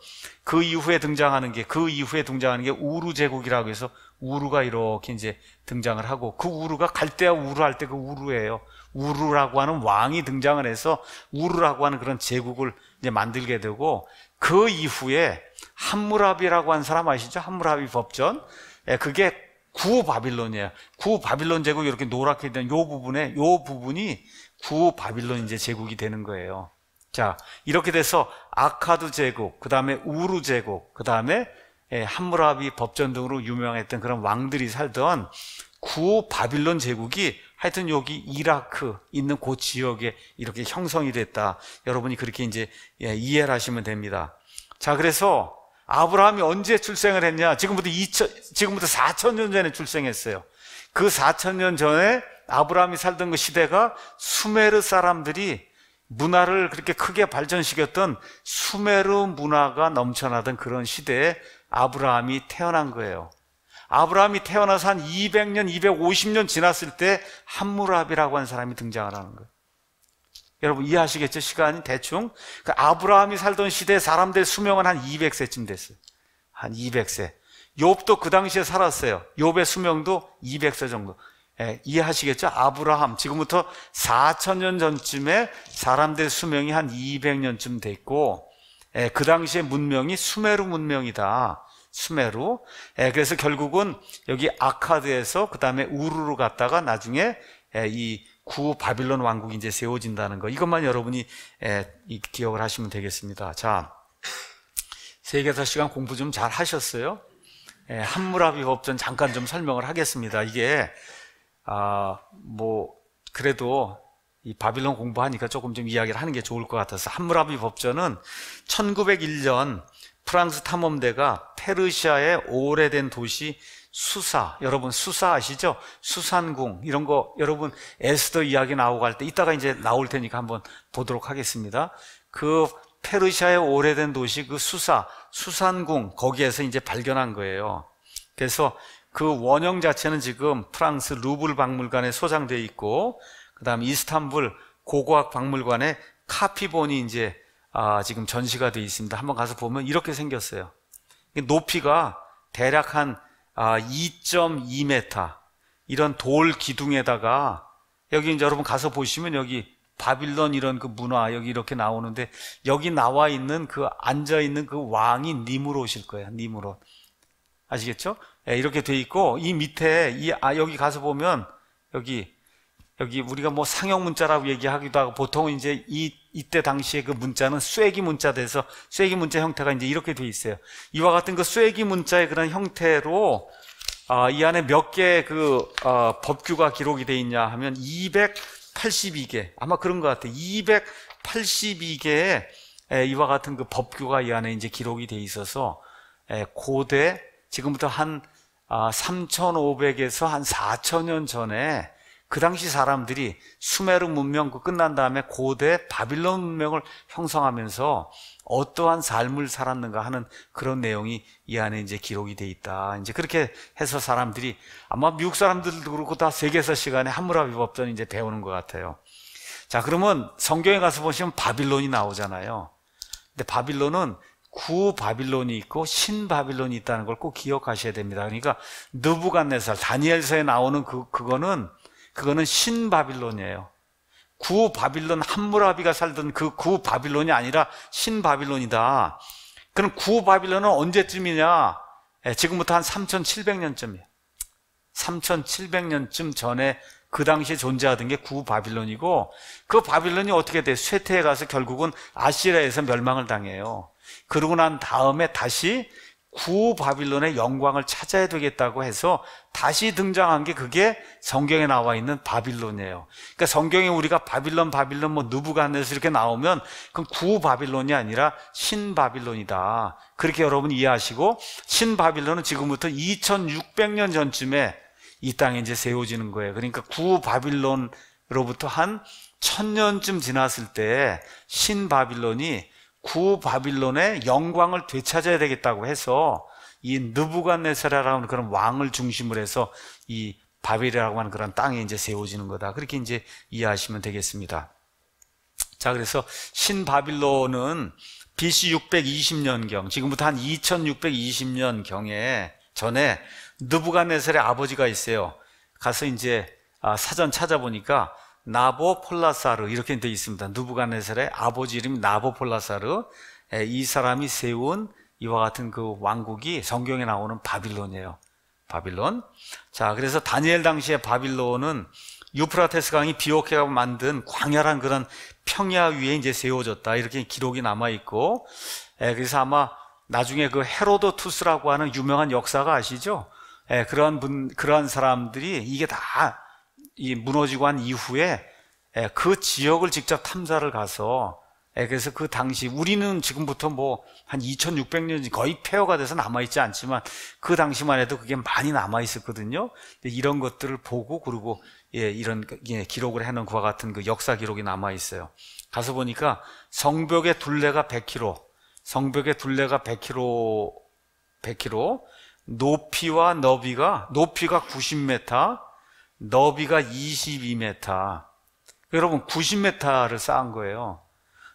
그 이후에 등장하는 게 그 이후에 등장하는 게 우루 제국이라고 해서 우루가 이렇게 이제 등장을 하고 그 우루가 갈대아 우루 할 때 그 우루예요. 우루라고 하는 왕이 등장을 해서 우루라고 하는 그런 제국을 이제 만들게 되고 그 이후에 함무라비라고 한 사람 아시죠? 함무라비 법전. 예, 그게 구 바빌론이에요. 구 바빌론 제국 이렇게 노랗게 된 요 부분에 요 부분이 구 바빌론 이제 제국이 되는 거예요. 자, 이렇게 돼서 아카드 제국, 그다음에 우르 제국, 그다음에 예, 함무라비 법전 등으로 유명했던 그런 왕들이 살던 구 바빌론 제국이 하여튼 여기 이라크 있는 그 지역에 이렇게 형성이 됐다. 여러분이 그렇게 이제 예, 이해를 하시면 됩니다. 자, 그래서 아브라함이 언제 출생을 했냐? 지금부터 2천, 지금부터 4천 년 전에 출생했어요. 그 4천 년 전에 아브라함이 살던 그 시대가 수메르 사람들이 문화를 그렇게 크게 발전시켰던 수메르 문화가 넘쳐나던 그런 시대에 아브라함이 태어난 거예요. 아브라함이 태어나서 한 200년, 250년 지났을 때 함무라비라고 한 사람이 등장을 하는 거예요. 여러분 이해하시겠죠? 시간이 대충 그 아브라함이 살던 시대 사람들 의 수명은 한 200세쯤 됐어요. 한 200세. 욥도 그 당시에 살았어요. 욥의 수명도 200세 정도. 예, 이해하시겠죠? 아브라함 지금부터 4천년 전쯤에 사람들 의 수명이 한 200년쯤 됐고 예, 그 당시에 문명이 수메르 문명이다. 수메르. 예, 그래서 결국은 여기 아카드에서 그 다음에 우르르 갔다가 나중에 예, 이구 바빌론 왕국이 이제 세워진다는 거 이것만 여러분이 에, 기억을 하시면 되겠습니다. 자, 세계사 시간 공부 좀 잘 하셨어요? 에, 한무라비 법전 잠깐 좀 설명을 하겠습니다. 이게 아, 뭐 그래도 이 바빌론 공부하니까 조금 좀 이야기를 하는 게 좋을 것 같아서 함무라비 법전은 1901년 프랑스 탐험대가 페르시아의 오래된 도시 수사, 여러분 수사 아시죠? 수산궁 이런 거 여러분 에스더 이야기 나오고 할 때 이따가 이제 나올 테니까 한번 보도록 하겠습니다. 그 페르시아의 오래된 도시 그 수사, 수산궁 거기에서 이제 발견한 거예요. 그래서 그 원형 자체는 지금 프랑스 루블 박물관에 소장되어 있고 그다음 이스탄불 고고학 박물관에 카피본이 이제 아, 지금 전시가 되어 있습니다. 한번 가서 보면 이렇게 생겼어요. 높이가 대략 한 2.2m 아, 이런 돌 기둥에다가 여기 이제 여러분 가서 보시면 여기 바빌론 이런 그 문화 여기 이렇게 나오는데 여기 나와 있는 그 앉아 있는 그 왕이 님으로오실 거예요. 님으로 아시겠죠? 예, 이렇게 돼 있고 이 밑에 이 아, 여기 가서 보면 여기 여기 우리가 뭐 상형 문자라고 얘기하기도 하고 보통은 이제 이 이때 당시에 그 문자는 쐐기 문자 돼서 쐐기 문자 형태가 이제 이렇게 돼 있어요. 이와 같은 그 쐐기 문자의 그런 형태로 아, 이 안에 몇 개그 아, 법규가 기록이 돼 있냐 하면 282개 아마 그런 것 같아요. 282개의 에, 이와 같은 그 법규가 이 안에 이제 기록이 돼 있어서 에, 고대 지금부터 한 아, 3,500에서 한 4,000년 전에 그 당시 사람들이 수메르 문명 그 끝난 다음에 고대 바빌론 문명을 형성하면서 어떠한 삶을 살았는가 하는 그런 내용이 이 안에 이제 기록이 돼 있다. 이제 그렇게 해서 사람들이 아마 미국 사람들도 그렇고 다 세계사 시간에 함무라비 법전 이제 배우는 것 같아요. 자, 그러면 성경에 가서 보시면 바빌론이 나오잖아요. 근데 바빌론은 구 바빌론이 있고 신 바빌론이 있다는 걸 꼭 기억하셔야 됩니다. 그러니까 느부갓네살 다니엘서에 나오는 그 그거는 그거는 신바빌론이에요. 구 바빌론 함무라비가 살던 그 구 바빌론이 아니라 신 바빌론이다. 그럼 구 바빌론은 언제쯤이냐? 예, 지금부터 한 3,700년쯤이에요. 3,700년쯤 전에 그 당시에 존재하던 게 구 바빌론이고 그 바빌론이 어떻게 돼? 쇠퇴해 가서 결국은 아시라에서 멸망을 당해요. 그러고 난 다음에 다시 구바빌론의 영광을 찾아야 되겠다고 해서 다시 등장한 게 그게 성경에 나와 있는 바빌론이에요. 그러니까 성경에 우리가 바빌론, 바빌론, 뭐 누부간에서 이렇게 나오면 그건 구바빌론이 아니라 신바빌론이다. 그렇게 여러분 이해하시고 신바빌론은 지금부터 2600년 전쯤에 이 땅에 이제 세워지는 거예요. 그러니까 구바빌론으로부터 한 천년쯤 지났을 때 신바빌론이 구 바빌론의 영광을 되찾아야 되겠다고 해서 이 느부갓네살라라는 그런 왕을 중심으로 해서 이바빌이라고 하는 그런 땅에 이제 세워지는 거다. 그렇게 이제 이해하시면 되겠습니다. 자, 그래서 신바빌론은 BC 620년경, 지금부터 한 2620년경에 전에 느부갓네살의 아버지가 있어요. 가서 이제 아, 사전 찾아보니까 나보폴라사르 이렇게 되어 있습니다. 누부갓네살의 아버지 이름이 나보폴라사르. 예, 이 사람이 세운 이와 같은 그 왕국이 성경에 나오는 바빌론이에요. 바빌론. 자, 그래서 다니엘 당시에 바빌론은 유프라테스 강이 비옥해가 만든 광활한 그런 평야 위에 이제 세워졌다. 이렇게 기록이 남아 있고. 예, 그래서 아마 나중에 그 헤로도 투스라고 하는 유명한 역사가 아시죠? 예, 그러한 분, 그러한 사람들이 이게 다이 무너지고 한 이후에 예, 그 지역을 직접 탐사를 가서 예, 그래서 그 당시 우리는 지금부터 뭐한 2600년 거의 폐허가 돼서 남아있지 않지만 그 당시만 해도 그게 많이 남아있었거든요. 이런 것들을 보고 그리고 예, 이런 그, 예, 기록을 해놓은 그와 같은 그 역사 기록이 남아있어요. 가서 보니까 성벽의 둘레가 100km, 성벽의 둘레가 100km, 100km, 높이와 너비가, 높이가 90m, 너비가 22m. 그러니까 여러분 90m를 쌓은 거예요.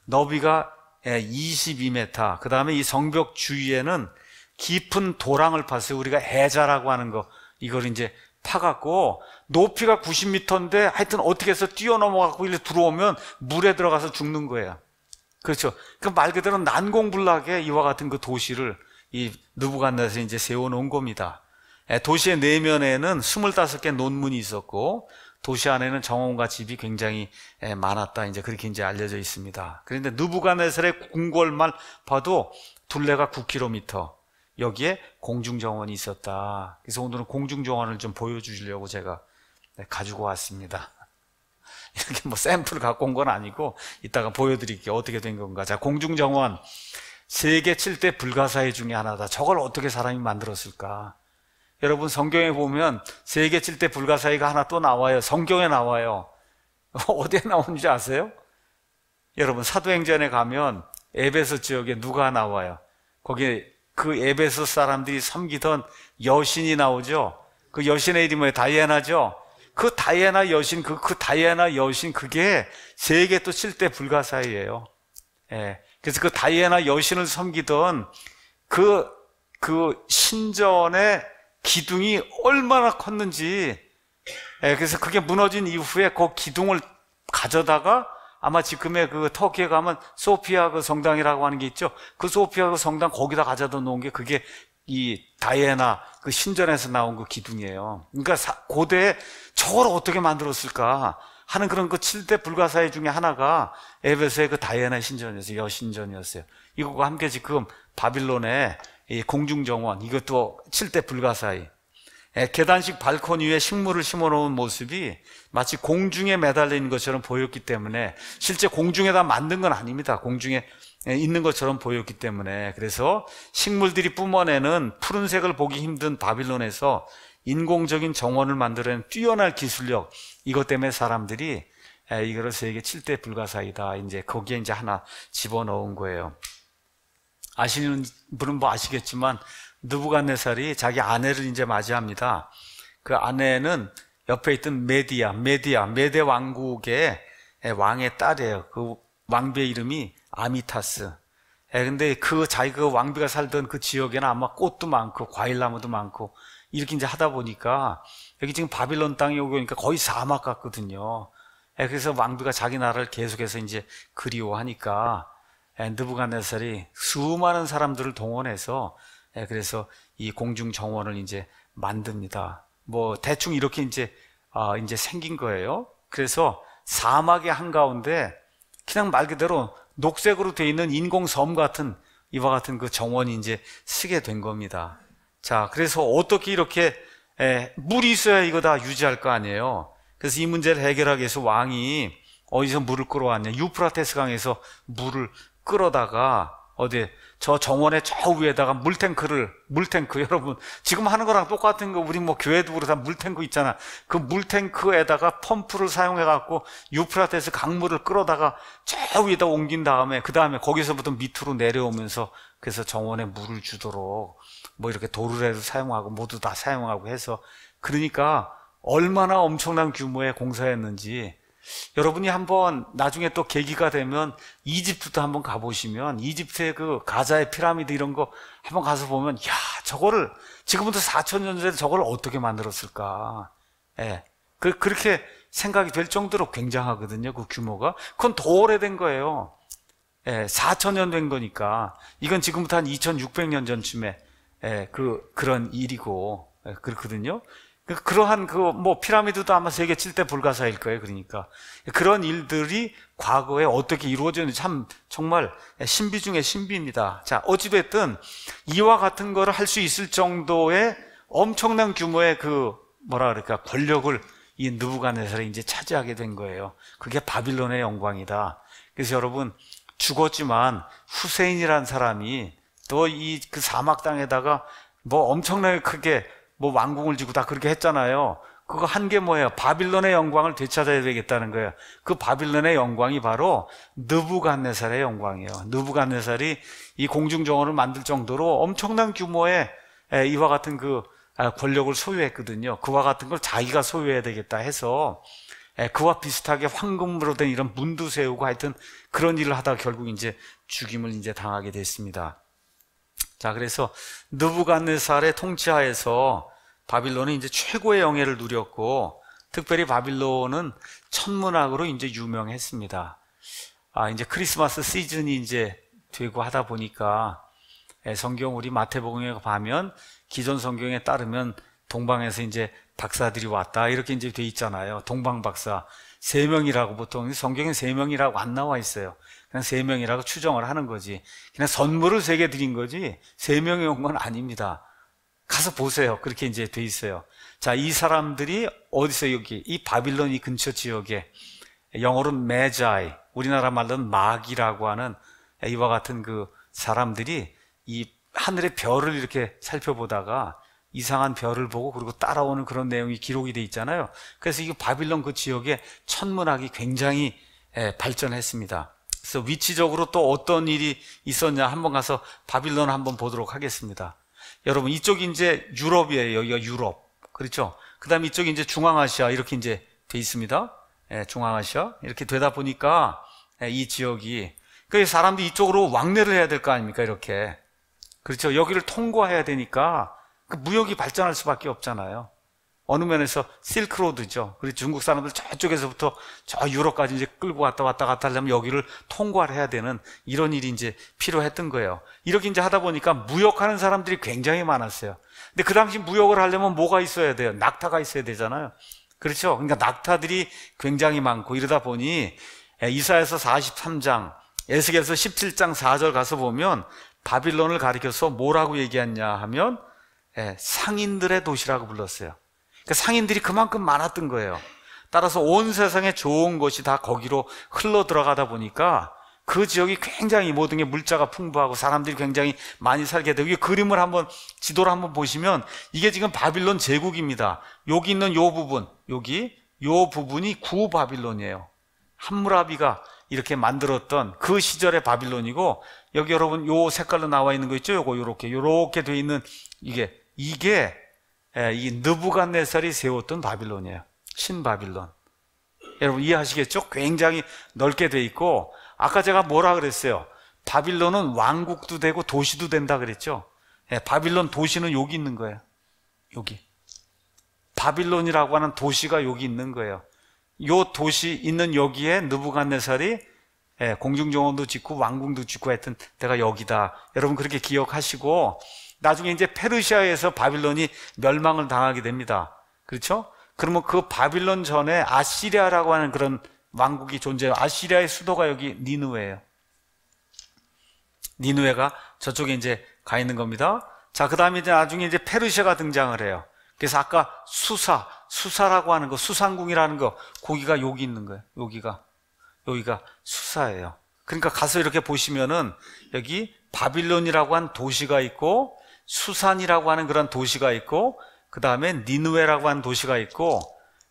너비가 22m. 예, 그 다음에 이 성벽 주위에는 깊은 도랑을 파서 우리가 해자라고 하는 거 이걸 이제 파갖고 높이가 90m인데 하여튼 어떻게 해서 뛰어넘어갖고 이렇게 들어오면 물에 들어가서 죽는 거예요. 그렇죠. 그말 그러니까 그대로 난공불락의 이와 같은 그 도시를 이 느부갓네서 이제 세워놓은 겁니다. 예, 도시의 내면에는 25개 논문이 있었고 도시 안에는 정원과 집이 굉장히 예, 많았다. 이제 그렇게 이제 알려져 있습니다. 그런데 누부갓네살의 궁궐만 봐도 둘레가 9km. 여기에 공중정원이 있었다. 그래서 오늘은 공중정원을 좀 보여주려고 제가 네, 가지고 왔습니다. 이렇게 뭐 샘플 갖고 온 건 아니고 이따가 보여드릴게요. 어떻게 된 건가. 자, 공중정원. 세계 7대 불가사의 중에 하나다. 저걸 어떻게 사람이 만들었을까? 여러분 성경에 보면 세계 칠대 불가사의가 하나 또 나와요. 성경에 나와요. 어디에 나오는지 아세요? 여러분 사도행전에 가면 에베소 지역에 누가 나와요? 거기에 그 에베소 사람들이 섬기던 여신이 나오죠. 그 여신의 이름이 다이애나죠. 그 다이애나 여신 그그 그 다이애나 여신 그게 세계 또 칠대 불가사의예요. 예. 그래서 그 다이애나 여신을 섬기던 그그 그 신전의 기둥이 얼마나 컸는지 예, 그래서 그게 무너진 이후에 그 기둥을 가져다가 아마 지금의 그 터키에 가면 소피아 그 성당이라고 하는 게 있죠. 그 소피아 그 성당 거기다 가져다 놓은 게 그게 이 다이애나 그 신전에서 나온 그 기둥이에요. 그러니까 고대에 저걸 어떻게 만들었을까 하는 그런 그 7대 불가사의 중에 하나가 에베소의 그 다이애나 신전이었어요. 여신전이었어요. 이거와 함께 지금 바빌론에 이 공중정원 이것도 칠대 불가사의 예, 계단식 발코니 위에 식물을 심어놓은 모습이 마치 공중에 매달려 있는 것처럼 보였기 때문에 실제 공중에다 만든 건 아닙니다. 공중에 예, 있는 것처럼 보였기 때문에 그래서 식물들이 뿜어내는 푸른색을 보기 힘든 바빌론에서 인공적인 정원을 만들어낸 뛰어난 기술력 이것 때문에 사람들이 예, 이거를 세계 7대 불가사이다 이제 거기에 이제 하나 집어넣은 거예요. 아시는 분은 뭐 아시겠지만 누부갓네살이 자기 아내를 이제 맞이합니다. 그 아내는 옆에 있던 메디아, 메디아, 메대 왕국의 왕의 딸이에요. 그 왕비의 이름이 아미타스. 예, 근데 그자기그 왕비가 살던 그 지역에는 아마 꽃도 많고 과일나무도 많고 이렇게 이제 하다 보니까 여기 지금 바빌론 땅에 오고 오니까 거의 사막 같거든요. 예, 그래서 왕비가 자기 나라를 계속해서 이제 그리워하니까 드부갓네살이 예, 수많은 사람들을 동원해서 예, 그래서 이 공중 정원을 이제 만듭니다. 뭐 대충 이렇게 이제 아 이제 생긴 거예요. 그래서 사막의 한 가운데 그냥 말 그대로 녹색으로 돼 있는 인공 섬 같은 이와 같은 그 정원이 이제 쓰게 된 겁니다. 자, 그래서 어떻게 이렇게 에, 예, 물이 있어야 이거 다 유지할 거 아니에요. 그래서 이 문제를 해결하기 위해서 왕이 어디서 물을 끌어왔냐? 유프라테스 강에서 물을 끌어다가 어디 저 정원의 저 위에다가 물탱크를 물탱크 여러분 지금 하는 거랑 똑같은 거 우리 뭐 교회도 그렇다 물탱크 있잖아 그 물탱크에다가 펌프를 사용해 갖고 유프라테스 강물을 끌어다가 저 위에다 옮긴 다음에 그 다음에 거기서부터 밑으로 내려오면서 그래서 정원에 물을 주도록 뭐 이렇게 도르 해서 사용하고 모두 다 사용하고 해서 그러니까 얼마나 엄청난 규모의 공사였는지 여러분이 한번 나중에 또 계기가 되면 이집트도 한번 가보시면 이집트의 그 가자의 피라미드 이런 거 한번 가서 보면 야 저거를 지금부터 4천 년 전에 저걸 어떻게 만들었을까 예. 그, 그렇게 생각이 될 정도로 굉장하거든요 그 규모가 그건 더 오래된 거예요 예, 4천 년 된 거니까 이건 지금부터 한 2600년 전쯤에 예, 그, 그런 일이고 예, 그렇거든요 그, 그러한 그 뭐 피라미드도 아마 세계 7대 불가사일 거예요. 그러니까 그런 일들이 과거에 어떻게 이루어졌는지 참 정말 신비 중에 신비입니다. 자, 어찌 됐든 이와 같은 거를 할 수 있을 정도의 엄청난 규모의 그 뭐라 그럴까 권력을 이누부간에서이제 차지하게 된 거예요. 그게 바빌론의 영광이다. 그래서 여러분 죽었지만 후세인이란 사람이 또 이 그 사막 땅에다가 뭐 엄청나게 크게 뭐 왕궁을 지고 다 그렇게 했잖아요. 그거 한 게 뭐예요? 바빌론의 영광을 되찾아야 되겠다는 거예요. 그 바빌론의 영광이 바로 느부갓네살의 영광이에요. 느부갓네살이 이 공중정원을 만들 정도로 엄청난 규모의 이와 같은 그 아, 권력을 소유했거든요. 그와 같은 걸 자기가 소유해야 되겠다 해서 그와 비슷하게 황금으로 된 이런 문두 세우고 하여튼 그런 일을 하다가 결국 이제 죽임을 이제 당하게 됐습니다. 자, 그래서 느부갓네살의 통치하에서 바빌론은 이제 최고의 영예를 누렸고 특별히 바빌론은 천문학으로 이제 유명했습니다. 아, 이제 크리스마스 시즌이 이제 되고 하다 보니까 예, 성경 우리 마태복음에 가면 기존 성경에 따르면 동방에서 이제 박사들이 왔다 이렇게 이제 돼 있잖아요. 동방 박사 세 명이라고 보통 성경에 세 명이라고 안 나와 있어요. 그냥 세 명이라고 추정을 하는 거지. 그냥 선물을 세 개 드린 거지. 세 명이 온 건 아닙니다. 가서 보세요. 그렇게 이제 돼 있어요. 자, 이 사람들이 어디서 여기 이 바빌론 이 근처 지역에 영어로 는 메자이, 우리나라 말로는 마기라고 하는 이와 같은 그 사람들이 이 하늘의 별을 이렇게 살펴보다가 이상한 별을 보고 그리고 따라오는 그런 내용이 기록이 돼 있잖아요. 그래서 이 바빌론 그지역에 천문학이 굉장히 발전했습니다. 그래서 위치적으로 또 어떤 일이 있었냐 한번 가서 바빌론 한번 보도록 하겠습니다. 여러분 이쪽이 이제 유럽이에요. 여기가 유럽. 그렇죠? 그다음에 이쪽이 이제 중앙아시아 이렇게 이제 돼 있습니다. 예, 중앙아시아 이렇게 되다 보니까 예, 이 지역이 그 사람들이 이쪽으로 왕래를 해야 될 거 아닙니까 이렇게 그렇죠 여기를 통과해야 되니까 그 무역이 발전할 수밖에 없잖아요 어느 면에서 실크로드죠. 그리고 중국 사람들 저쪽에서부터 저 유럽까지 이제 끌고 왔다 왔다 갔다 하려면 여기를 통과를 해야 되는 이런 일이 이제 필요했던 거예요. 이렇게 이제 하다 보니까 무역하는 사람들이 굉장히 많았어요. 근데 그 당시 무역을 하려면 뭐가 있어야 돼요? 낙타가 있어야 되잖아요. 그렇죠? 그러니까 낙타들이 굉장히 많고 이러다 보니 예, 이사에서 43장, 에스겔서 17장 4절 가서 보면 바빌론을 가리켜서 뭐라고 얘기했냐 하면 예, 상인들의 도시라고 불렀어요. 그러니까 상인들이 그만큼 많았던 거예요. 따라서 온 세상에 좋은 것이 다 거기로 흘러 들어가다 보니까 그 지역이 굉장히 모든 게 물자가 풍부하고 사람들이 굉장히 많이 살게 되고 이 그림을 한번 지도를 한번 보시면 이게 지금 바빌론 제국입니다. 여기 있는 요 부분, 여기 요 부분이 구 바빌론이에요. 함무라비가 이렇게 만들었던 그 시절의 바빌론이고 여기 여러분 요 색깔로 나와 있는 거 있죠? 요거 요렇게 요렇게 돼 있는 이게 이게 예, 이 느부갓네살이 세웠던 바빌론이에요. 신바빌론. 여러분 이해하시겠죠? 굉장히 넓게 돼 있고 아까 제가 뭐라 그랬어요? 바빌론은 왕국도 되고 도시도 된다 그랬죠? 예, 바빌론 도시는 여기 있는 거예요. 여기. 바빌론이라고 하는 도시가 여기 있는 거예요. 요 도시 있는 여기에 느부갓네살이 예, 공중정원도 짓고 왕궁도 짓고 했던 데가 여기다. 여러분 그렇게 기억하시고 나중에 이제 페르시아에서 바빌론이 멸망을 당하게 됩니다. 그렇죠? 그러면 그 바빌론 전에 아시리아라고 하는 그런 왕국이 존재해요. 아시리아의 수도가 여기 니누에예요. 니누에가 저쪽에 이제 가 있는 겁니다. 자, 그 다음에 이제 나중에 이제 페르시아가 등장을 해요. 그래서 아까 수사, 수사라고 하는 거, 수상궁이라는 거, 고기가 여기 있는 거예요. 여기가. 여기가 수사예요. 그러니까 가서 이렇게 보시면은 여기 바빌론이라고 한 도시가 있고 수산이라고 하는 그런 도시가 있고 그 다음에 니누에라고 하는 도시가 있고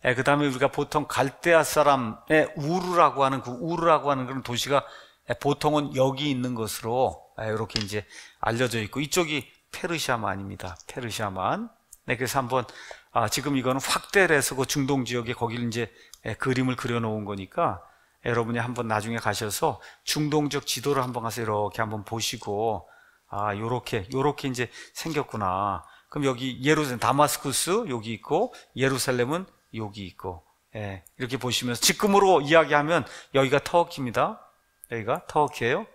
예, 그 다음에 우리가 보통 갈대아 사람의 우르라고 하는 그 우르라고 하는 그런 도시가 예, 보통은 여기 있는 것으로 예, 이렇게 이제 알려져 있고 이쪽이 페르시아만입니다. 페르시아만. 네, 그래서 한번 아, 지금 이거는 확대를 해서 그 중동 지역에 거기를 이제 그림을 그려놓은 거니까 여러분이 한번 나중에 가셔서 중동 적 지도를 한번 가서 이렇게 한번 보시고 아, 요렇게, 요렇게 이제 생겼구나. 그럼 여기 예루살렘, 다마스쿠스 여기 있고, 예루살렘은 여기 있고, 예, 이렇게 보시면서 지금으로 이야기하면 여기가 터키입니다. 여기가 터키예요.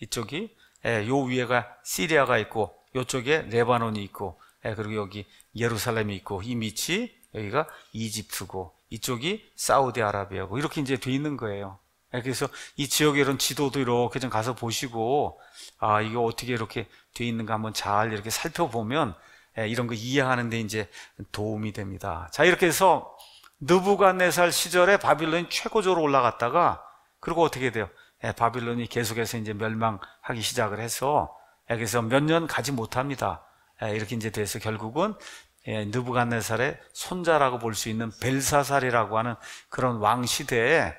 이쪽이 예, 요 위에가 시리아가 있고, 요쪽에 레바논이 있고, 예, 그리고 여기 예루살렘이 있고, 이 밑이 여기가 이집트고, 이쪽이 사우디아라비아고 이렇게 이제 돼 있는 거예요. 예, 그래서 이 지역의 이런 지도도 이렇게 좀 가서 보시고 아 이거 어떻게 이렇게 돼 있는가 한번 잘 이렇게 살펴보면 예, 이런 거 이해하는데 이제 도움이 됩니다. 자 이렇게 해서 느부갓네살 시절에 바빌론이 최고조로 올라갔다가 그리고 어떻게 돼요? 예, 바빌론이 계속해서 이제 멸망하기 시작을 해서 그래서 몇 년 가지 못합니다. 이렇게 이제 돼서 결국은 느부갓네살의 손자라고 볼 수 있는 벨사살이라고 하는 그런 왕 시대에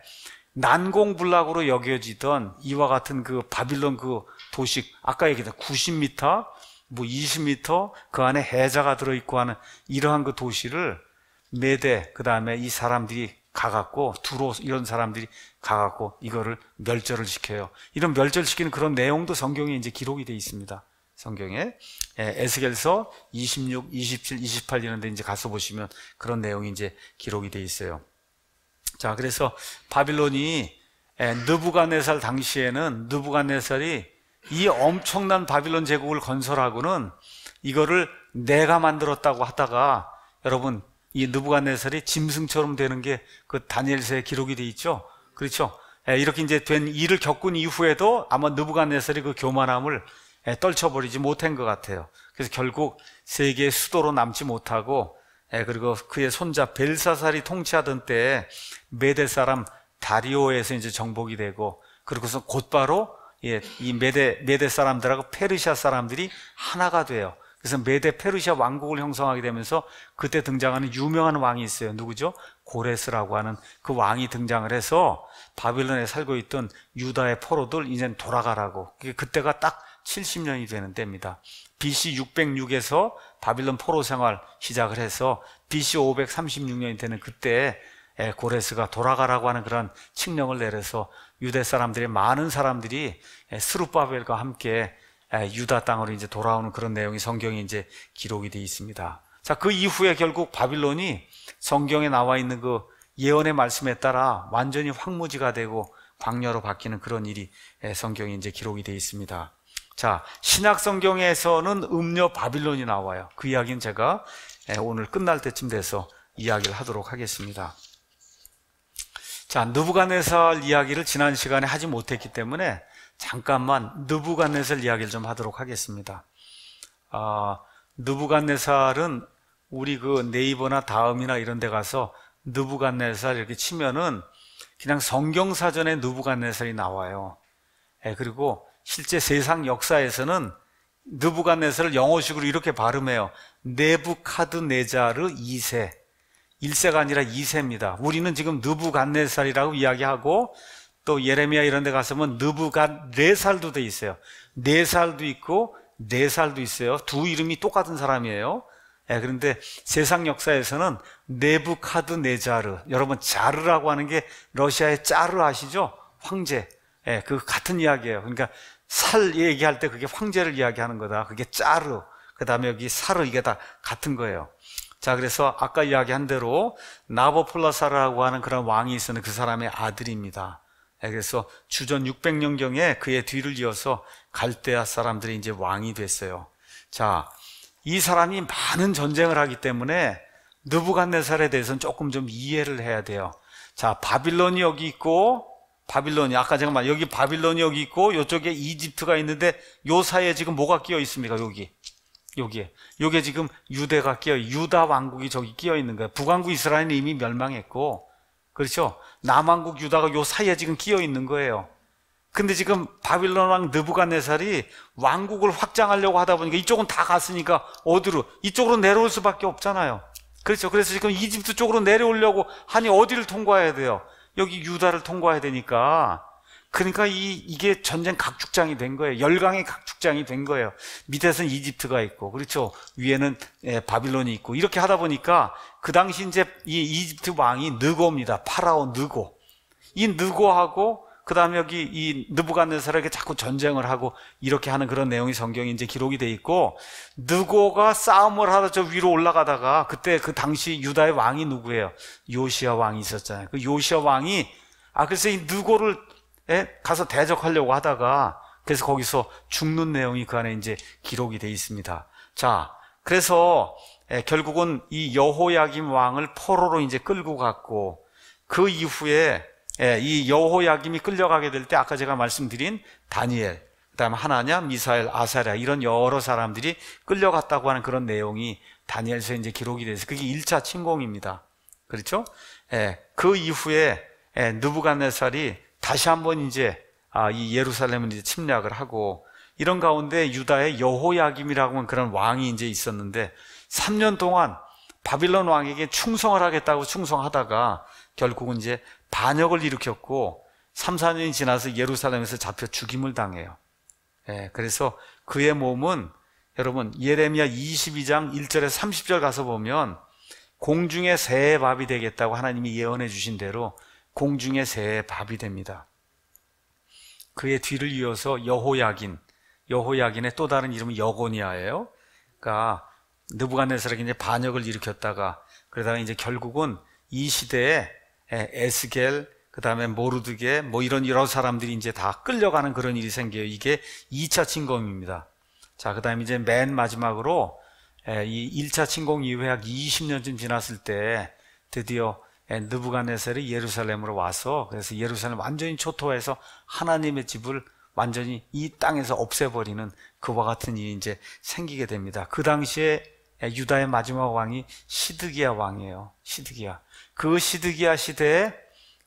난공불락으로 여겨지던 이와 같은 그 바빌론 그도식 아까 얘기했던 90m 뭐 20m 그 안에 해자가 들어있고 하는 이러한 그 도시를 메대 그 다음에 이 사람들이 가갖고 두로 이런 사람들이 가갖고 이거를 멸절을 시켜요. 이런 멸절시키는 그런 내용도 성경에 이제 기록이 되어 있습니다. 성경에 에, 예, 에스겔서 26, 27, 28 이런 데 이제 가서 보시면 그런 내용이 이제 기록이 되어 있어요. 자, 그래서 바빌론이 느부갓네살 당시에는 느부갓네살이 이 엄청난 바빌론 제국을 건설하고는 이거를 내가 만들었다고 하다가 여러분 이 느부갓네살이 짐승처럼 되는 게 그 다니엘서에 기록이 돼 있죠. 그렇죠? 이렇게 이제 된 일을 겪은 이후에도 아마 느부갓네살이 그 교만함을 떨쳐버리지 못한 것 같아요. 그래서 결국 세계의 수도로 남지 못하고 예, 그리고 그의 손자 벨사살이 통치하던 때에 메대 사람 다리오에서 이제 정복이 되고 그리고서 곧바로 예, 이 메데 메데 사람들하고 페르시아 사람들이 하나가 돼요. 그래서 메데 페르시아 왕국을 형성하게 되면서 그때 등장하는 유명한 왕이 있어요. 누구죠? 고레스라고 하는 그 왕이 등장을 해서 바빌론에 살고 있던 유다의 포로들 이젠 돌아가라고. 그때가 딱 70년이 되는 때입니다. BC 606에서 바빌론 포로 생활 시작을 해서 BC 536년이 되는 그때 고레스가 돌아가라고 하는 그런 칙령을 내려서 유대 사람들이 많은 사람들이 스루바벨과 함께 유다 땅으로 이제 돌아오는 그런 내용이 성경에 이제 기록이 되어 있습니다. 자, 그 이후에 결국 바빌론이 성경에 나와 있는 그 예언의 말씀에 따라 완전히 황무지가 되고 광녀로 바뀌는 그런 일이 성경에 이제 기록이 되어 있습니다. 자, 신약 성경에서는 음료 바빌론이 나와요. 그 이야기는 제가 예, 오늘 끝날 때쯤 돼서 이야기를 하도록 하겠습니다. 자, 누부간네살 이야기를 지난 시간에 하지 못했기 때문에 잠깐만 누부간네살 이야기를 좀 하도록 하겠습니다. 아, 누부간네살은 우리 그 네이버나 다음이나 이런 데 가서 누부간네살 이렇게 치면은 그냥 성경 사전에 누부간네살이 나와요. 예, 그리고 실제 세상 역사에서는 느부갓네살을 영어식으로 이렇게 발음해요. 네부카드네자르 2세. 1세가 아니라 2세입니다. 우리는 지금 느부갓네살이라고 이야기하고 또 예레미야 이런 데 가서 보면 느부갓네살도 돼 있어요. 네살도 있고 네살도 있어요. 두 이름이 똑같은 사람이에요. 예, 그런데 세상 역사에서는 네부카드네자르 여러분 자르라고 하는 게 러시아의 짜르 아시죠? 황제 예, 그 같은 이야기예요. 그러니까 살 얘기할 때 그게 황제를 이야기하는 거다. 그게 짜르. 그 다음에 여기 사르 이게 다 같은 거예요. 자, 그래서 아까 이야기한 대로 나보폴라사라고 하는 그런 왕이 있었는 그 사람의 아들입니다. 예, 그래서 주전 600년경에 그의 뒤를 이어서 갈대아 사람들이 이제 왕이 됐어요. 자, 이 사람이 많은 전쟁을 하기 때문에 느부갓네살에 대해서는 조금 좀 이해를 해야 돼요. 자, 바빌론이 여기 있고 바빌론이 아까 제가 말 여기 바빌론이 여기 있고 이쪽에 이집트가 있는데 요 사이에 지금 뭐가 끼어 있습니까? 여기. 여기에. 요게 지금 유대가 끼어 유다 왕국이 저기 끼어 있는 거예요. 북왕국 이스라엘은 이미 멸망했고 그렇죠? 남왕국 유다가 요 사이에 지금 끼어 있는 거예요. 근데 지금 바빌론 왕 느부갓네살이 왕국을 확장하려고 하다 보니까 이쪽은 다 갔으니까 어디로 이쪽으로 내려올 수밖에 없잖아요. 그렇죠. 그래서 지금 이집트 쪽으로 내려오려고 하니 어디를 통과해야 돼요? 여기 유다를 통과해야 되니까 그러니까 이, 이게 전쟁 각축장이 된 거예요. 열강의 각축장이 된 거예요. 밑에서는 이집트가 있고, 그렇죠. 위에는 예, 바빌론이 있고, 이렇게 하다 보니까 그 당시 이제 이 이집트 왕이 느고입니다. 파라오 느고. 이 느고하고 그 다음에 여기 이 느부갓네살에게 자꾸 전쟁을 하고 이렇게 하는 그런 내용이 성경에 이제 기록이 돼 있고 느고가 싸움을 하다 저 위로 올라가다가 그때 그 당시 유다의 왕이 누구예요? 요시아 왕이 있었잖아요. 그 요시아 왕이 아 그래서 이 느고를 가서 대적하려고 하다가 그래서 거기서 죽는 내용이 그 안에 이제 기록이 돼 있습니다. 자, 그래서 결국은 이 여호야김 왕을 포로로 이제 끌고 갔고 그 이후에 예, 이 여호야김이 끌려가게 될 때 아까 제가 말씀드린 다니엘, 그다음 에 하나냐, 미사엘, 아사랴 이런 여러 사람들이 끌려갔다고 하는 그런 내용이 다니엘서에 이제 기록이 돼서 그게 1차 침공입니다. 그렇죠? 예, 그 이후에 예, 누부갓네살이 다시 한번 이제 아, 이 예루살렘을 이제 침략을 하고 이런 가운데 유다의 여호야김이라고 하는 그런 왕이 이제 있었는데 3년 동안 바빌론 왕에게 충성을 하겠다고 충성하다가 결국은 이제 반역을 일으켰고 3, 4년이 지나서 예루살렘에서 잡혀 죽임을 당해요. 예, 그래서 그의 몸은 여러분 예레미야 22장 1절에서 30절 가서 보면 공중의 새의 밥이 되겠다고 하나님이 예언해 주신 대로 공중의 새의 밥이 됩니다. 그의 뒤를 이어서 여호야긴, 여호야긴의 또 다른 이름은 여고니아예요. 그러니까 느부갓네살에게 이제 반역을 일으켰다가 그러다가 이제 결국은 이 시대에 예, 에스겔, 그 다음에 모르드게, 뭐 이런 여러 사람들이 이제 다 끌려가는 그런 일이 생겨요. 이게 2차 침공입니다. 자, 그 다음에 이제 맨 마지막으로 예, 이 1차 침공 이후에 약 20년쯤 지났을 때 드디어 예, 느부가네살이 예루살렘으로 와서 그래서 예루살렘 완전히 초토화해서 하나님의 집을 완전히 이 땅에서 없애버리는 그와 같은 일이 이제 생기게 됩니다. 그 당시에 유다의 마지막 왕이 시드기야 왕이에요. 시드기야. 그 시드기야 시대에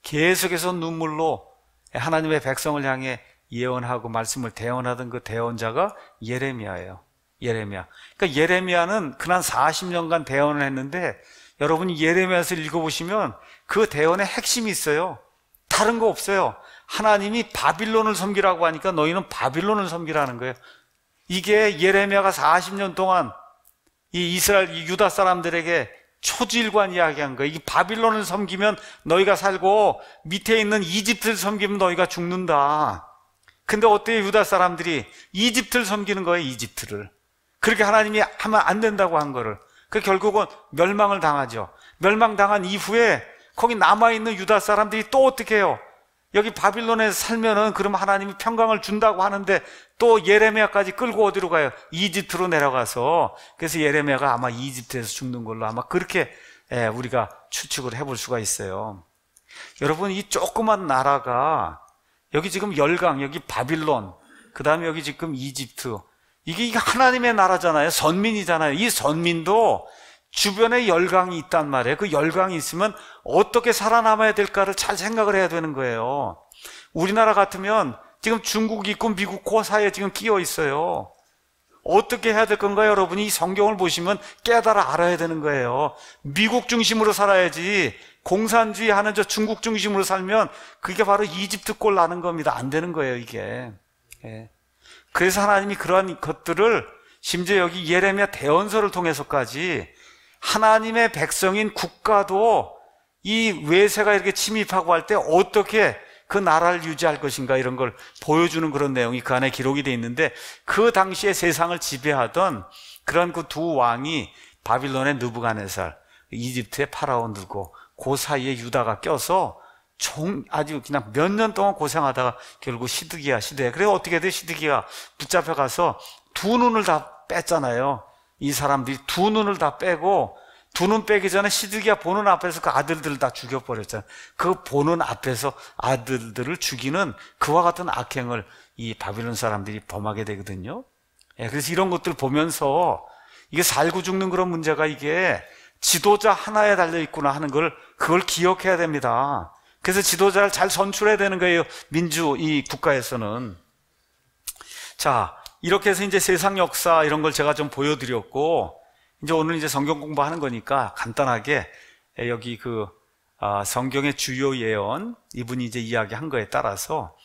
계속해서 눈물로 하나님의 백성을 향해 예언하고 말씀을 대언하던 그 대언자가 예레미야예요. 예레미야. 그러니까 예레미야는 그난 40년간 대언을 했는데 여러분 이 예레미야서 읽어보시면 그 대언의 핵심이 있어요. 다른 거 없어요. 하나님이 바빌론을 섬기라고 하니까 너희는 바빌론을 섬기라는 거예요. 이게 예레미야가 40년 동안 이 이스라엘 유다 사람들에게 초질관 이야기한 거예요. 이 바빌론을 섬기면 너희가 살고 밑에 있는 이집트를 섬기면 너희가 죽는다. 근데 어때요? 유다 사람들이 이집트를 섬기는 거예요, 이집트를. 그렇게 하나님이 하면 안 된다고 한 거를. 그 결국은 멸망을 당하죠. 멸망당한 이후에 거기 남아있는 유다 사람들이 또 어떻게 해요? 여기 바빌론에 살면은 그럼 하나님이 평강을 준다고 하는데 또 예레미야까지 끌고 어디로 가요? 이집트로 내려가서 그래서 예레미야가 아마 이집트에서 죽는 걸로 아마 그렇게 예, 우리가 추측을 해볼 수가 있어요. 여러분 이 조그만 나라가 여기 지금 열강 여기 바빌론 그 다음에 여기 지금 이집트 이게 하나님의 나라잖아요. 선민이잖아요. 이 선민도 주변에 열강이 있단 말이에요. 그 열강이 있으면 어떻게 살아남아야 될까를 잘 생각을 해야 되는 거예요. 우리나라 같으면 지금 중국 있고 미국 코 사이에 지금 끼어 있어요. 어떻게 해야 될 건가 요 여러분이 성경을 보시면 깨달아 알아야 되는 거예요. 미국 중심으로 살아야지 공산주의 하는 저 중국 중심으로 살면 그게 바로 이집트 꼴 나는 겁니다. 안 되는 거예요, 이게. 예. 그래서 하나님이 그러한 것들을 심지어 여기 예레미야 대언서를 통해서까지 하나님의 백성인 국가도 이 외세가 이렇게 침입하고 할 때 어떻게 그 나라를 유지할 것인가 이런 걸 보여주는 그런 내용이 그 안에 기록이 돼 있는데 그 당시에 세상을 지배하던 그런 그 두 왕이 바빌론의 느부갓네살, 이집트의 파라온들고그 사이에 유다가 껴서 종, 아주 그냥 몇 년 동안 고생하다가 결국 시드기야 시대. 그래 어떻게 돼 시드기야 붙잡혀가서 두 눈을 다 뺐잖아요. 이 사람들이 두 눈을 다 빼고 두 눈 빼기 전에 시드기야 보는 앞에서 그 아들들을 다 죽여버렸잖아요. 그 보는 앞에서 아들들을 죽이는 그와 같은 악행을 이 바빌론 사람들이 범하게 되거든요. 예, 그래서 이런 것들 보면서 이게 살고 죽는 그런 문제가 이게 지도자 하나에 달려 있구나 하는 걸 그걸 기억해야 됩니다. 그래서 지도자를 잘 선출해야 되는 거예요. 민주 이 국가에서는 자 이렇게 해서 이제 세상 역사 이런 걸 제가 좀 보여드렸고, 이제 오늘 이제 성경 공부하는 거니까 간단하게 예, 여기 그 아, 성경의 주요 예언, 이분이 이제 이야기한 거에 따라서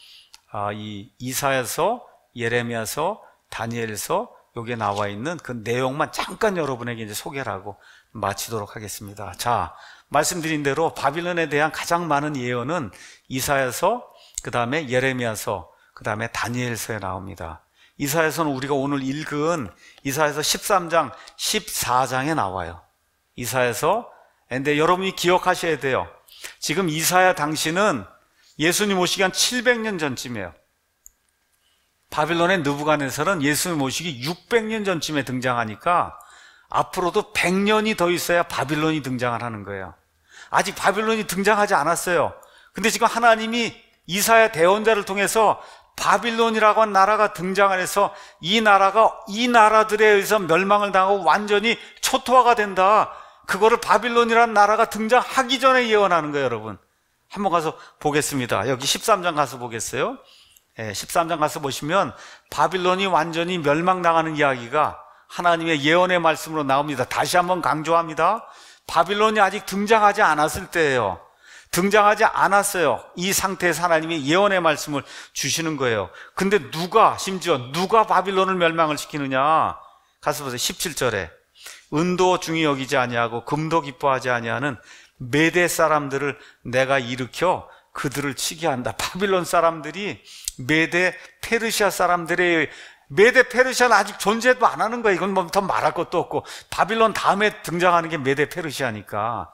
아, 이 이사에서 예레미야서 다니엘서 여기에 나와 있는 그 내용만 잠깐 여러분에게 이제 소개를 하고 마치도록 하겠습니다. 자, 말씀드린 대로 바빌론에 대한 가장 많은 예언은 이사에서 그 다음에 예레미야서 그 다음에 다니엘서에 나옵니다. 이사에서는 우리가 오늘 읽은 이사에서 13장, 14장에 나와요. 이사에서. 근데 여러분이 기억하셔야 돼요. 지금 이사야 당시는 예수님 오시기 한 700년 전쯤이에요. 바빌론의 누부간에서는 예수님 오시기 600년 전쯤에 등장하니까 앞으로도 100년이 더 있어야 바빌론이 등장을 하는 거예요. 아직 바빌론이 등장하지 않았어요. 근데 지금 하나님이 이사야 대원자를 통해서 바빌론이라고 한 나라가 등장을 해서 이 나라가 이 나라들에 의해서 멸망을 당하고 완전히 초토화가 된다. 그거를 바빌론이라는 나라가 등장하기 전에 예언하는 거예요, 여러분. 한번 가서 보겠습니다. 여기 13장 가서 보겠어요. 예, 13장 가서 보시면 바빌론이 완전히 멸망당하는 이야기가 하나님의 예언의 말씀으로 나옵니다. 다시 한번 강조합니다. 바빌론이 아직 등장하지 않았을 때예요. 등장하지 않았어요. 이 상태에서 하나님이 예언의 말씀을 주시는 거예요. 근데 누가, 심지어 누가 바빌론을 멸망을 시키느냐? 가서 보세요. 17절에. 은도 중이 여기지 아니하고 금도 기뻐하지 아니하는 메대 사람들을 내가 일으켜 그들을 치게 한다. 바빌론 사람들이 메대 페르시아 사람들의 메대 페르시아는 아직 존재도 안 하는 거야. 이건 뭐 더 말할 것도 없고 바빌론 다음에 등장하는 게 메대 페르시아니까.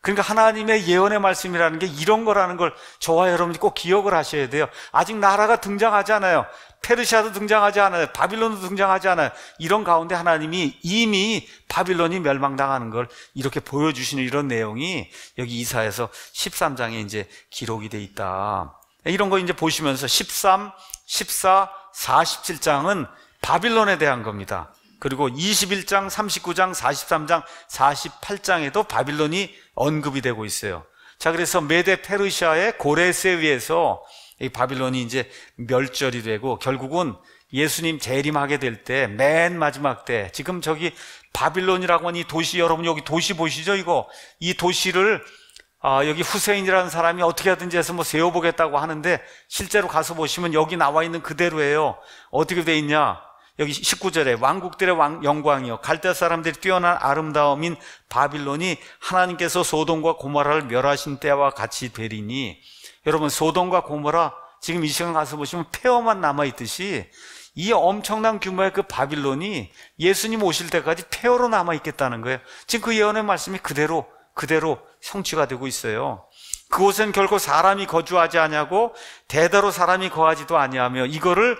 그러니까 하나님의 예언의 말씀이라는 게 이런 거라는 걸 저와 여러분이 꼭 기억을 하셔야 돼요. 아직 나라가 등장하지 않아요. 페르시아도 등장하지 않아요. 바빌론도 등장하지 않아요. 이런 가운데 하나님이 이미 바빌론이 멸망당하는 걸 이렇게 보여주시는 이런 내용이 여기 이사에서 13장에 이제 기록이 돼 있다. 이런 거 이제 보시면서 13, 14, 47장은 바빌론에 대한 겁니다. 그리고 21장, 39장, 43장, 48장에도 바빌론이 언급이 되고 있어요. 자, 그래서 메데 페르시아의 고레스에 의해서 이 바빌론이 이제 멸절이 되고 결국은 예수님 재림하게 될 때 맨 마지막 때 지금 저기 바빌론이라고 하는 이 도시 여러분 여기 도시 보시죠 이거 이 도시를 아, 여기 후세인이라는 사람이 어떻게 하든지 해서 뭐 세워보겠다고 하는데 실제로 가서 보시면 여기 나와 있는 그대로예요 어떻게 돼 있냐 여기 19절에 왕국들의 왕, 영광이요 갈대 사람들이 뛰어난 아름다움인 바빌론이 하나님께서 소돔과 고모라를 멸하신 때와 같이 되리니 여러분 소돔과 고모라 지금 이 시간 가서 보시면 폐허만 남아 있듯이 이 엄청난 규모의 그 바빌론이 예수님 오실 때까지 폐허로 남아 있겠다는 거예요. 지금 그 예언의 말씀이 그대로 그대로 성취가 되고 있어요. 그곳엔 결코 사람이 거주하지 아니하고 대대로 사람이 거하지도 아니하며 이거를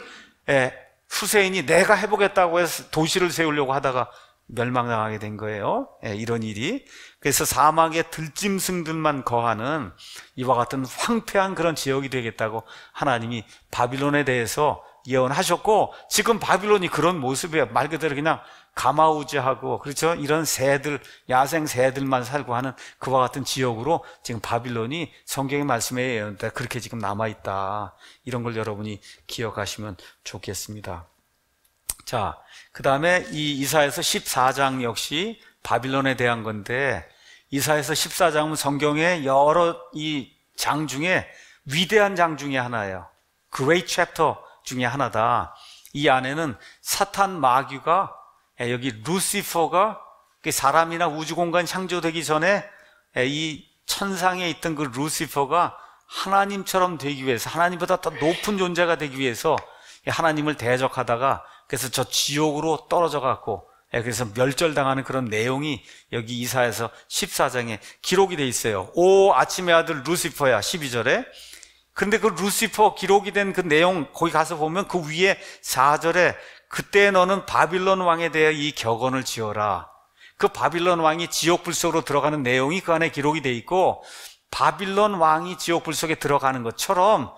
예, 후세인이 내가 해보겠다고 해서 도시를 세우려고 하다가 멸망당하게 된 거예요. 예, 이런 일이. 그래서 사막의 들짐승들만 거하는 이와 같은 황폐한 그런 지역이 되겠다고 하나님이 바빌론에 대해서 예언하셨고 지금 바빌론이 그런 모습이에요. 말 그대로 그냥 가마우지하고 그렇죠? 이런 새들 야생 새들만 살고 하는 그와 같은 지역으로 지금 바빌론이 성경의 말씀에 예언돼 그렇게 지금 남아 있다. 이런 걸 여러분이 기억하시면 좋겠습니다. 자, 그다음에 이 이사에서 14장 역시 바빌론에 대한 건데 이사에서 14장은 성경의 여러 이 장 중에 위대한 장 중에 하나예요. 그레이 챕터 중에 하나다. 이 안에는 사탄 마귀가 예, 여기 루시퍼가 그 사람이나 우주공간 창조되기 전에 예, 이 천상에 있던 그 루시퍼가 하나님처럼 되기 위해서 하나님보다 더 높은 존재가 되기 위해서 하나님을 대적하다가 그래서 저 지옥으로 떨어져 갖고 예, 그래서 멸절당하는 그런 내용이 여기 이사에서 14장에 기록이 돼 있어요. 오 아침의 아들 루시퍼야 12절에 근데 그 루시퍼 기록이 된 그 내용 거기 가서 보면 그 위에 4절에 그때 너는 바빌론 왕에 대해 이 격언을 지어라. 그 바빌론 왕이 지옥 불 속으로 들어가는 내용이 그 안에 기록이 돼 있고 바빌론 왕이 지옥 불 속에 들어가는 것처럼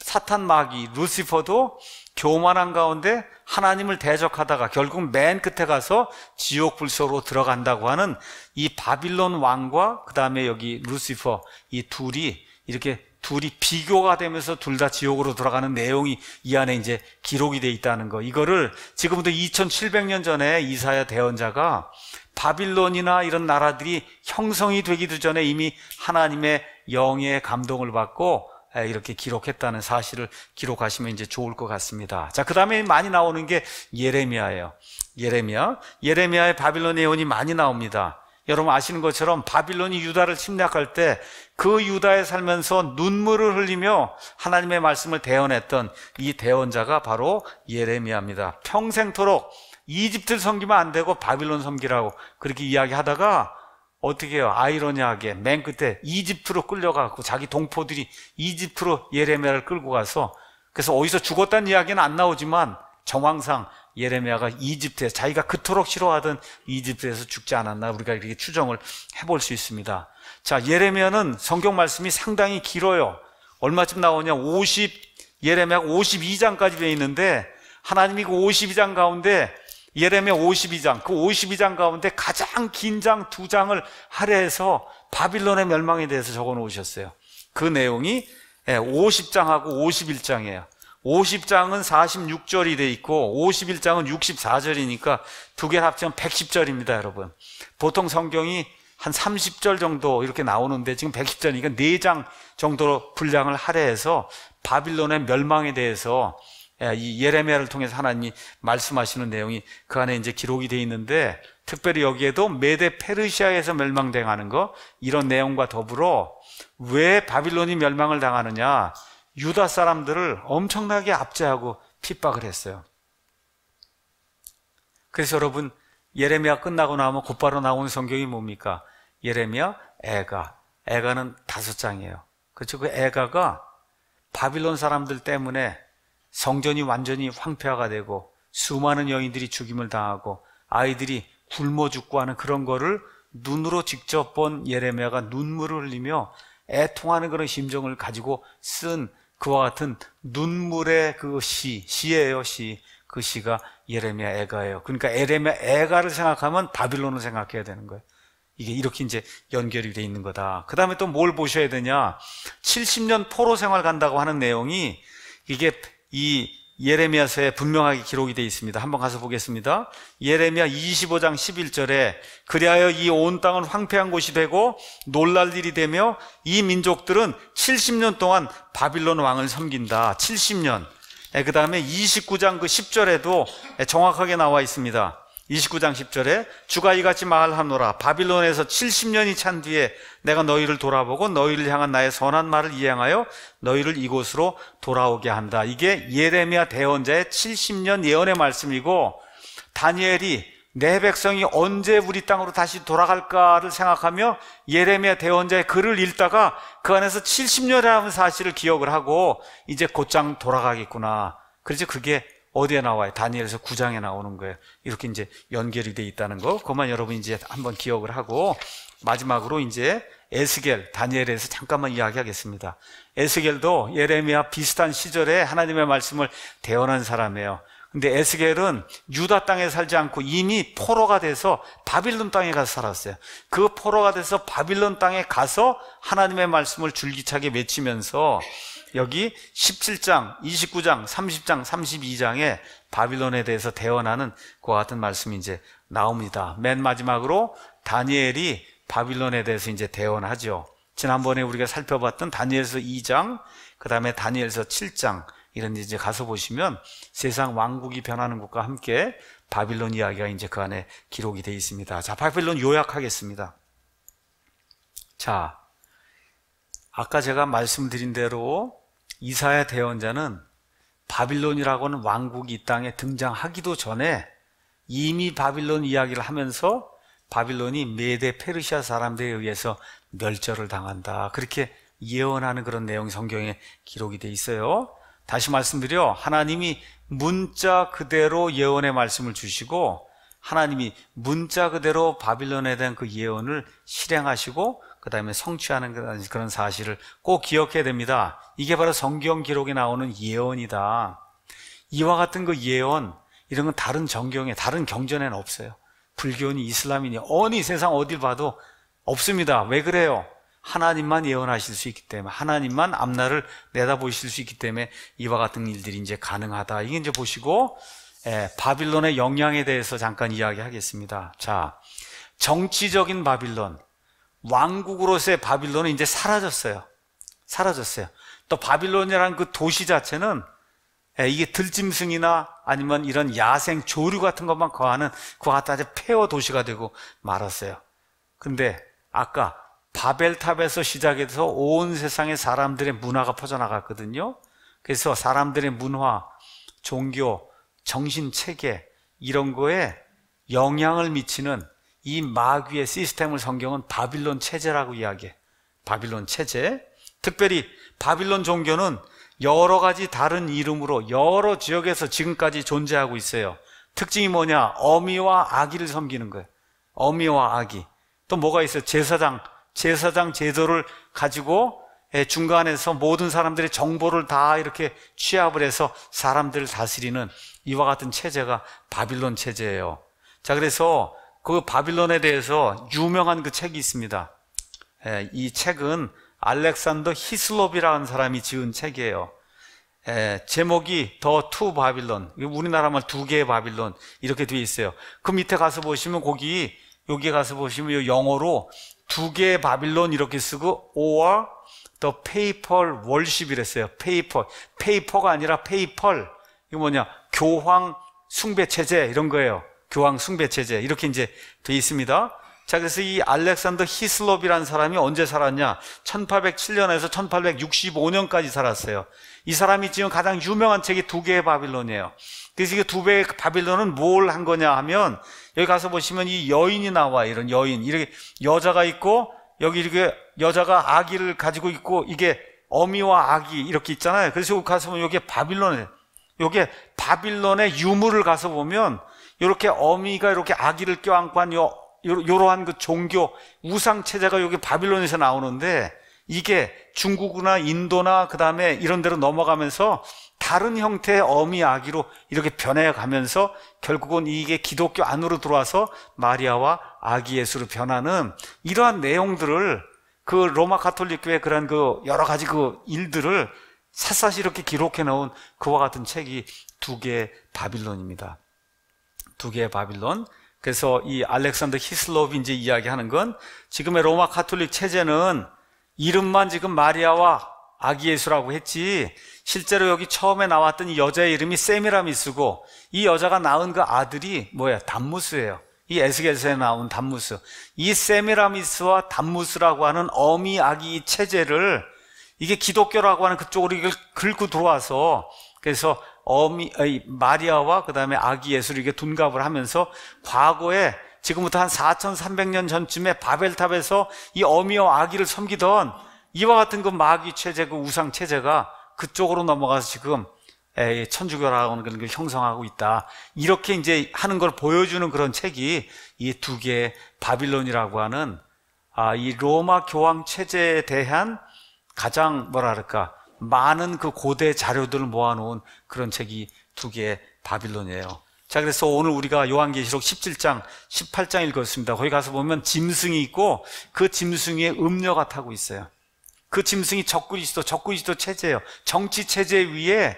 사탄 마귀 루시퍼도 교만한 가운데 하나님을 대적하다가 결국 맨 끝에 가서 지옥 불속으로 들어간다고 하는 이 바빌론 왕과 그 다음에 여기 루시퍼 이 둘이 이렇게 둘이 비교가 되면서 둘 다 지옥으로 돌아가는 내용이 이 안에 이제 기록이 돼 있다는 거. 이거를 지금부터 2700년 전에 이사야 대언자가 바빌론이나 이런 나라들이 형성이 되기도 전에 이미 하나님의 영의 감동을 받고 이렇게 기록했다는 사실을 기록하시면 이제 좋을 것 같습니다. 자, 그 다음에 많이 나오는 게 예레미야예요. 예레미야. 예레미야의 바빌론 예언이 많이 나옵니다. 여러분 아시는 것처럼 바빌론이 유다를 침략할 때 그 유다에 살면서 눈물을 흘리며 하나님의 말씀을 대언했던 이 대언자가 바로 예레미야입니다. 평생토록 이집트를 섬기면 안 되고 바빌론 섬기라고 그렇게 이야기하다가 어떻게 해요? 아이러니하게 맨 끝에 이집트로 끌려가고 자기 동포들이 이집트로 예레미야를 끌고 가서 그래서 어디서 죽었다는 이야기는 안 나오지만 정황상 예레미야가 이집트에서 자기가 그토록 싫어하던 이집트에서 죽지 않았나 우리가 이렇게 추정을 해볼 수 있습니다. 자, 예레미야는 성경 말씀이 상당히 길어요. 얼마쯤 나오냐? 50 예레미야 52장까지 돼 있는데 하나님이 그 52장 가운데 예레미야 52장 그 52장 가운데 가장 긴장 두 장을 할애해서 바빌론의 멸망에 대해서 적어 놓으셨어요. 그 내용이 50장하고 예, 51장이에요. 50장은 46절이 돼 있고 51장은 64절이니까 두 개 합치면 110절입니다, 여러분. 보통 성경이 한 30절 정도 이렇게 나오는데 지금 110절이니까 4장 정도로 분량을 할애해서 바빌론의 멸망에 대해서 예, 이 예레미야를 통해서 하나님이 말씀하시는 내용이 그 안에 이제 기록이 돼 있는데 특별히 여기에도 메대 페르시아에서 멸망당하는 거 이런 내용과 더불어 왜 바빌론이 멸망을 당하느냐 유다 사람들을 엄청나게 압제하고 핍박을 했어요. 그래서 여러분 예레미야 끝나고 나면 곧바로 나온 성경이 뭡니까? 예레미야 에가 에가는 다섯 장이에요. 그렇죠? 그 에가가 바빌론 사람들 때문에 성전이 완전히 황폐화가 되고 수많은 여인들이 죽임을 당하고 아이들이 굶어 죽고 하는 그런 거를 눈으로 직접 본 예레미야가 눈물을 흘리며 애통하는 그런 심정을 가지고 쓴 그와 같은 눈물의 그 시, 시예요, 시. 그 시가 예레미야 애가예요. 그러니까 예레미야 애가를 생각하면 바빌론을 생각해야 되는 거예요. 이게 이렇게 이제 연결이 돼 있는 거다. 그 다음에 또 뭘 보셔야 되냐. 70년 포로 생활 간다고 하는 내용이 이게 이 예레미야서에 분명하게 기록이 되어 있습니다. 한번 가서 보겠습니다. 예레미야 25장 11절에 그리하여 이 온 땅은 황폐한 곳이 되고 놀랄 일이 되며 이 민족들은 70년 동안 바빌론 왕을 섬긴다. 70년. 그 다음에 29장 그 10절에도 정확하게 나와 있습니다. 29장 10절에 주가 이같이 말하노라 바빌론에서 70년이 찬 뒤에 내가 너희를 돌아보고 너희를 향한 나의 선한 말을 이행하여 너희를 이곳으로 돌아오게 한다. 이게 예레미야 대언자의 70년 예언의 말씀이고 다니엘이 내 백성이 언제 우리 땅으로 다시 돌아갈까를 생각하며 예레미야 대언자의 글을 읽다가 그 안에서 70년이라는 사실을 기억을 하고 이제 곧장 돌아가겠구나. 그래서 그게 어디에 나와요? 다니엘에서 9장에 나오는 거예요. 이렇게 이제 연결이 돼 있다는 거. 그만 여러분 이제 한번 기억을 하고 마지막으로 이제 에스겔, 다니엘에서 잠깐만 이야기하겠습니다. 에스겔도 예레미야 비슷한 시절에 하나님의 말씀을 대원한 사람이에요. 근데 에스겔은 유다 땅에 살지 않고 이미 포로가 돼서 바빌론 땅에 가서 살았어요. 그 포로가 돼서 바빌론 땅에 가서 하나님의 말씀을 줄기차게 외치면서 여기 17장, 29장, 30장, 32장에 바빌론에 대해서 대언하는 그와 같은 말씀이 이제 나옵니다. 맨 마지막으로 다니엘이 바빌론에 대해서 이제 대언하죠. 지난번에 우리가 살펴봤던 다니엘서 2장, 그 다음에 다니엘서 7장, 이런 데 이제 가서 보시면 세상 왕국이 변하는 것과 함께 바빌론 이야기가 이제 그 안에 기록이 되어 있습니다. 자, 바빌론 요약하겠습니다. 자, 아까 제가 말씀드린 대로 이사야 대언자는 바빌론이라고는 왕국이 이 땅에 등장하기도 전에 이미 바빌론 이야기를 하면서 바빌론이 메대 페르시아 사람들에 의해서 멸절을 당한다. 그렇게 예언하는 그런 내용이 성경에 기록이 돼 있어요. 다시 말씀드려 하나님이 문자 그대로 예언의 말씀을 주시고 하나님이 문자 그대로 바빌론에 대한 그 예언을 실행하시고 그 다음에 성취하는 그런 사실을 꼭 기억해야 됩니다. 이게 바로 성경 기록에 나오는 예언이다. 이와 같은 그 예언, 이런 건 다른 정경에, 다른 경전에는 없어요. 불교니 이슬람이니 어니 세상 어딜 봐도 없습니다. 왜 그래요? 하나님만 예언하실 수 있기 때문에 하나님만 앞날을 내다보실 수 있기 때문에 이와 같은 일들이 이제 가능하다. 이게 이제 보시고 예, 바빌론의 영향에 대해서 잠깐 이야기하겠습니다. 자, 정치적인 바빌론. 왕국으로서의 바빌론은 이제 사라졌어요. 사라졌어요. 또 바빌론이라는 그 도시 자체는 예, 이게 들짐승이나 아니면 이런 야생 조류 같은 것만 거하는 그와 같은 아주 폐허 도시가 되고 말았어요. 근데 아까 바벨탑에서 시작해서 온세상에 사람들의 문화가 퍼져나갔거든요. 그래서 사람들의 문화, 종교, 정신 체계 이런 거에 영향을 미치는 이 마귀의 시스템을 성경은 바빌론 체제라고 이야기해. 바빌론 체제. 특별히 바빌론 종교는 여러 가지 다른 이름으로 여러 지역에서 지금까지 존재하고 있어요. 특징이 뭐냐? 어미와 아기를 섬기는 거예요. 어미와 아기. 또 뭐가 있어요? 제사장. 제사장 제도를 가지고 예, 중간에서 모든 사람들의 정보를 다 이렇게 취합을 해서 사람들을 다스리는 이와 같은 체제가 바빌론 체제예요. 자, 그래서 그 바빌론에 대해서 유명한 그 책이 있습니다. 예, 이 책은 알렉산더 히슬롭이라는 사람이 지은 책이에요. 예, 제목이 더 투 바빌론, 우리나라 말 두 개의 바빌론 이렇게 되어 있어요. 그 밑에 가서 보시면 거기 여기 가서 보시면 영어로 두 개의 바빌론 이렇게 쓰고 or the paper worship 이랬어요. 페이퍼, 페이퍼가 아니라 페이펄 이거 뭐냐 교황 숭배 체제 이런 거예요. 교황 숭배 체제 이렇게 이제 돼 있습니다. 자, 그래서 이 알렉산더 히슬롭이라는 사람이 언제 살았냐? 1807년에서 1865년까지 살았어요. 이 사람이 지금 가장 유명한 책이 두 개의 바빌론이에요. 그래서 이두 배의 바빌론은 뭘 한 거냐 하면 여기 가서 보시면 이 여인이 나와 이런 여인 이렇게 여자가 있고 여기 이렇게 여자가 아기를 가지고 있고 이게 어미와 아기 이렇게 있잖아요. 그래서 여기 가서 보면 여기 바빌론에 여기 바빌론의 유물을 가서 보면 이렇게 어미가 이렇게 아기를 껴안고 한 요, 요러한 그 종교 우상 체제가 여기 바빌론에서 나오는데 이게 중국이나 인도나 그 다음에 이런 데로 넘어가면서 다른 형태의 어미 아기로 이렇게 변해가면서 결국은 이게 기독교 안으로 들어와서 마리아와 아기 예수로 변하는 이러한 내용들을 그 로마 가톨릭 교회 그런 그 여러 가지 그 일들을 샅샅이 이렇게 기록해 놓은 그와 같은 책이 두 개 바빌론입니다. 두 개의 바빌론. 그래서 이 알렉산더 히슬롭이 이제 이야기하는 건 지금의 로마 카톨릭 체제는 이름만 지금 마리아와 아기 예수라고 했지 실제로 여기 처음에 나왔던 이 여자의 이름이 세미라미스고 이 여자가 낳은 그 아들이 뭐야 담무스예요. 이 에스겔서에 나온 담무스. 이 세미라미스와 담무스라고 하는 어미 아기 체제를 이게 기독교라고 하는 그쪽으로 이걸 긁고 들어와서 그래서 어미, 마리아와 그 다음에 아기 예수에게 둔갑을 하면서 과거에 지금부터 한 4,300년 전쯤에 바벨탑에서 이 어미와 아기를 섬기던 이와 같은 그 마귀 체제, 그 우상 체제가 그쪽으로 넘어가서 지금 천주교라고 하는 그런 걸 형성하고 있다. 이렇게 이제 하는 걸 보여주는 그런 책이 이 두 개의 바빌론이라고 하는 아, 이 로마 교황 체제에 대한 가장 뭐랄까 많은 그 고대 자료들을 모아놓은 그런 책이 두 개의 바빌론이에요. 자, 그래서 오늘 우리가 요한계시록 17장, 18장 읽었습니다. 거기 가서 보면 짐승이 있고 그 짐승의 음녀가 타고 있어요. 그 짐승이 적그리스도, 적그리스도 체제예요. 정치 체제 위에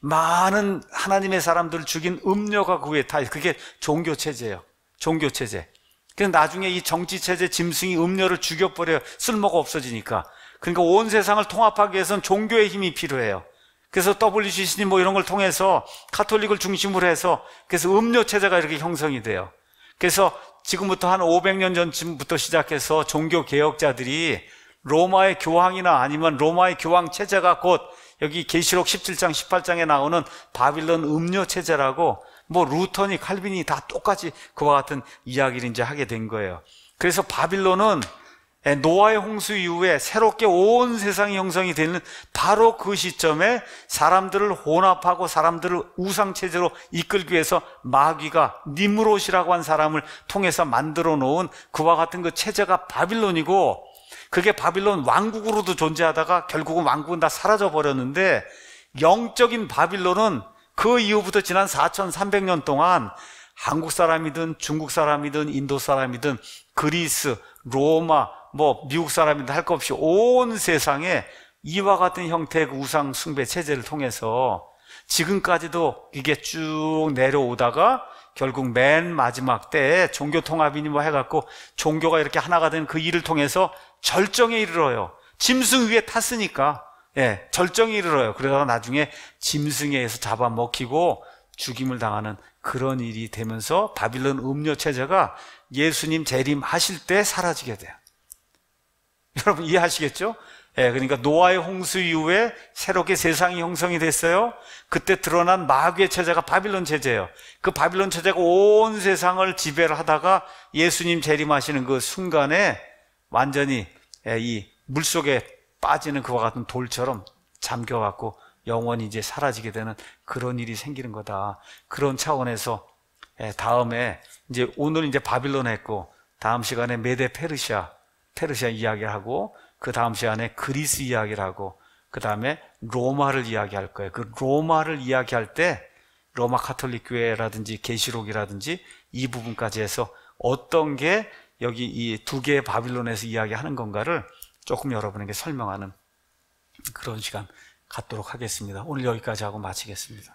많은 하나님의 사람들을 죽인 음녀가 그 위에 타 있어요. 그게 종교 체제예요. 종교 체제. 그래서 나중에 이 정치 체제 짐승이 음녀를 죽여버려요. 쓸모가 없어지니까. 그러니까 온 세상을 통합하기 위해서는 종교의 힘이 필요해요. 그래서 WGC니 뭐 이런 걸 통해서 카톨릭을 중심으로 해서 그래서 음료 체제가 이렇게 형성이 돼요. 그래서 지금부터 한 500년 전쯤부터 시작해서 종교 개혁자들이 로마의 교황이나 아니면 로마의 교황 체제가 곧 여기 계시록 17장 18장에 나오는 바빌론 음료 체제라고 뭐 루터니 칼빈이 다 똑같이 그와 같은 이야기를 이제 하게 된 거예요. 그래서 바빌론은 예, 노아의 홍수 이후에 새롭게 온 세상이 형성이 되는 바로 그 시점에 사람들을 혼합하고 사람들을 우상체제로 이끌기 위해서 마귀가 니무롯이라고 한 사람을 통해서 만들어 놓은 그와 같은 그 체제가 바빌론이고 그게 바빌론 왕국으로도 존재하다가 결국은 왕국은 다 사라져 버렸는데 영적인 바빌론은 그 이후부터 지난 4,300년 동안 한국 사람이든 중국 사람이든 인도 사람이든 그리스, 로마, 뭐 미국 사람인데 할 것 없이 온 세상에 이와 같은 형태의 그 우상 숭배 체제를 통해서 지금까지도 이게 쭉 내려오다가 결국 맨 마지막 때에 종교 통합이니 뭐 해갖고 종교가 이렇게 하나가 된그 일을 통해서 절정에 이르러요. 짐승 위에 탔으니까 예, 절정에 이르러요. 그러다가 나중에 짐승에 의해서 잡아먹히고 죽임을 당하는 그런 일이 되면서 바빌론 음료 체제가 예수님 재림하실 때 사라지게 돼요. 여러분 이해하시겠죠? 예, 그러니까 노아의 홍수 이후에 새롭게 세상이 형성이 됐어요. 그때 드러난 마귀의 체제가 바빌론 체제예요. 그 바빌론 체제가 온 세상을 지배를 하다가 예수님 재림하시는 그 순간에 완전히 예, 이 물속에 빠지는 그와 같은 돌처럼 잠겨갖고 영원히 이제 사라지게 되는 그런 일이 생기는 거다. 그런 차원에서 예, 다음에 이제 오늘 이제 바빌론 했고 다음 시간에 메데 페르시아 페르시아 이야기를 하고 그 다음 시간에 그리스 이야기를 하고 그 다음에 로마를 이야기할 거예요. 그 로마를 이야기할 때 로마 카톨릭 교회라든지 계시록이라든지 이 부분까지 해서 어떤 게 여기 이 두 개의 바빌론에서 이야기하는 건가를 조금 여러분에게 설명하는 그런 시간 갖도록 하겠습니다. 오늘 여기까지 하고 마치겠습니다.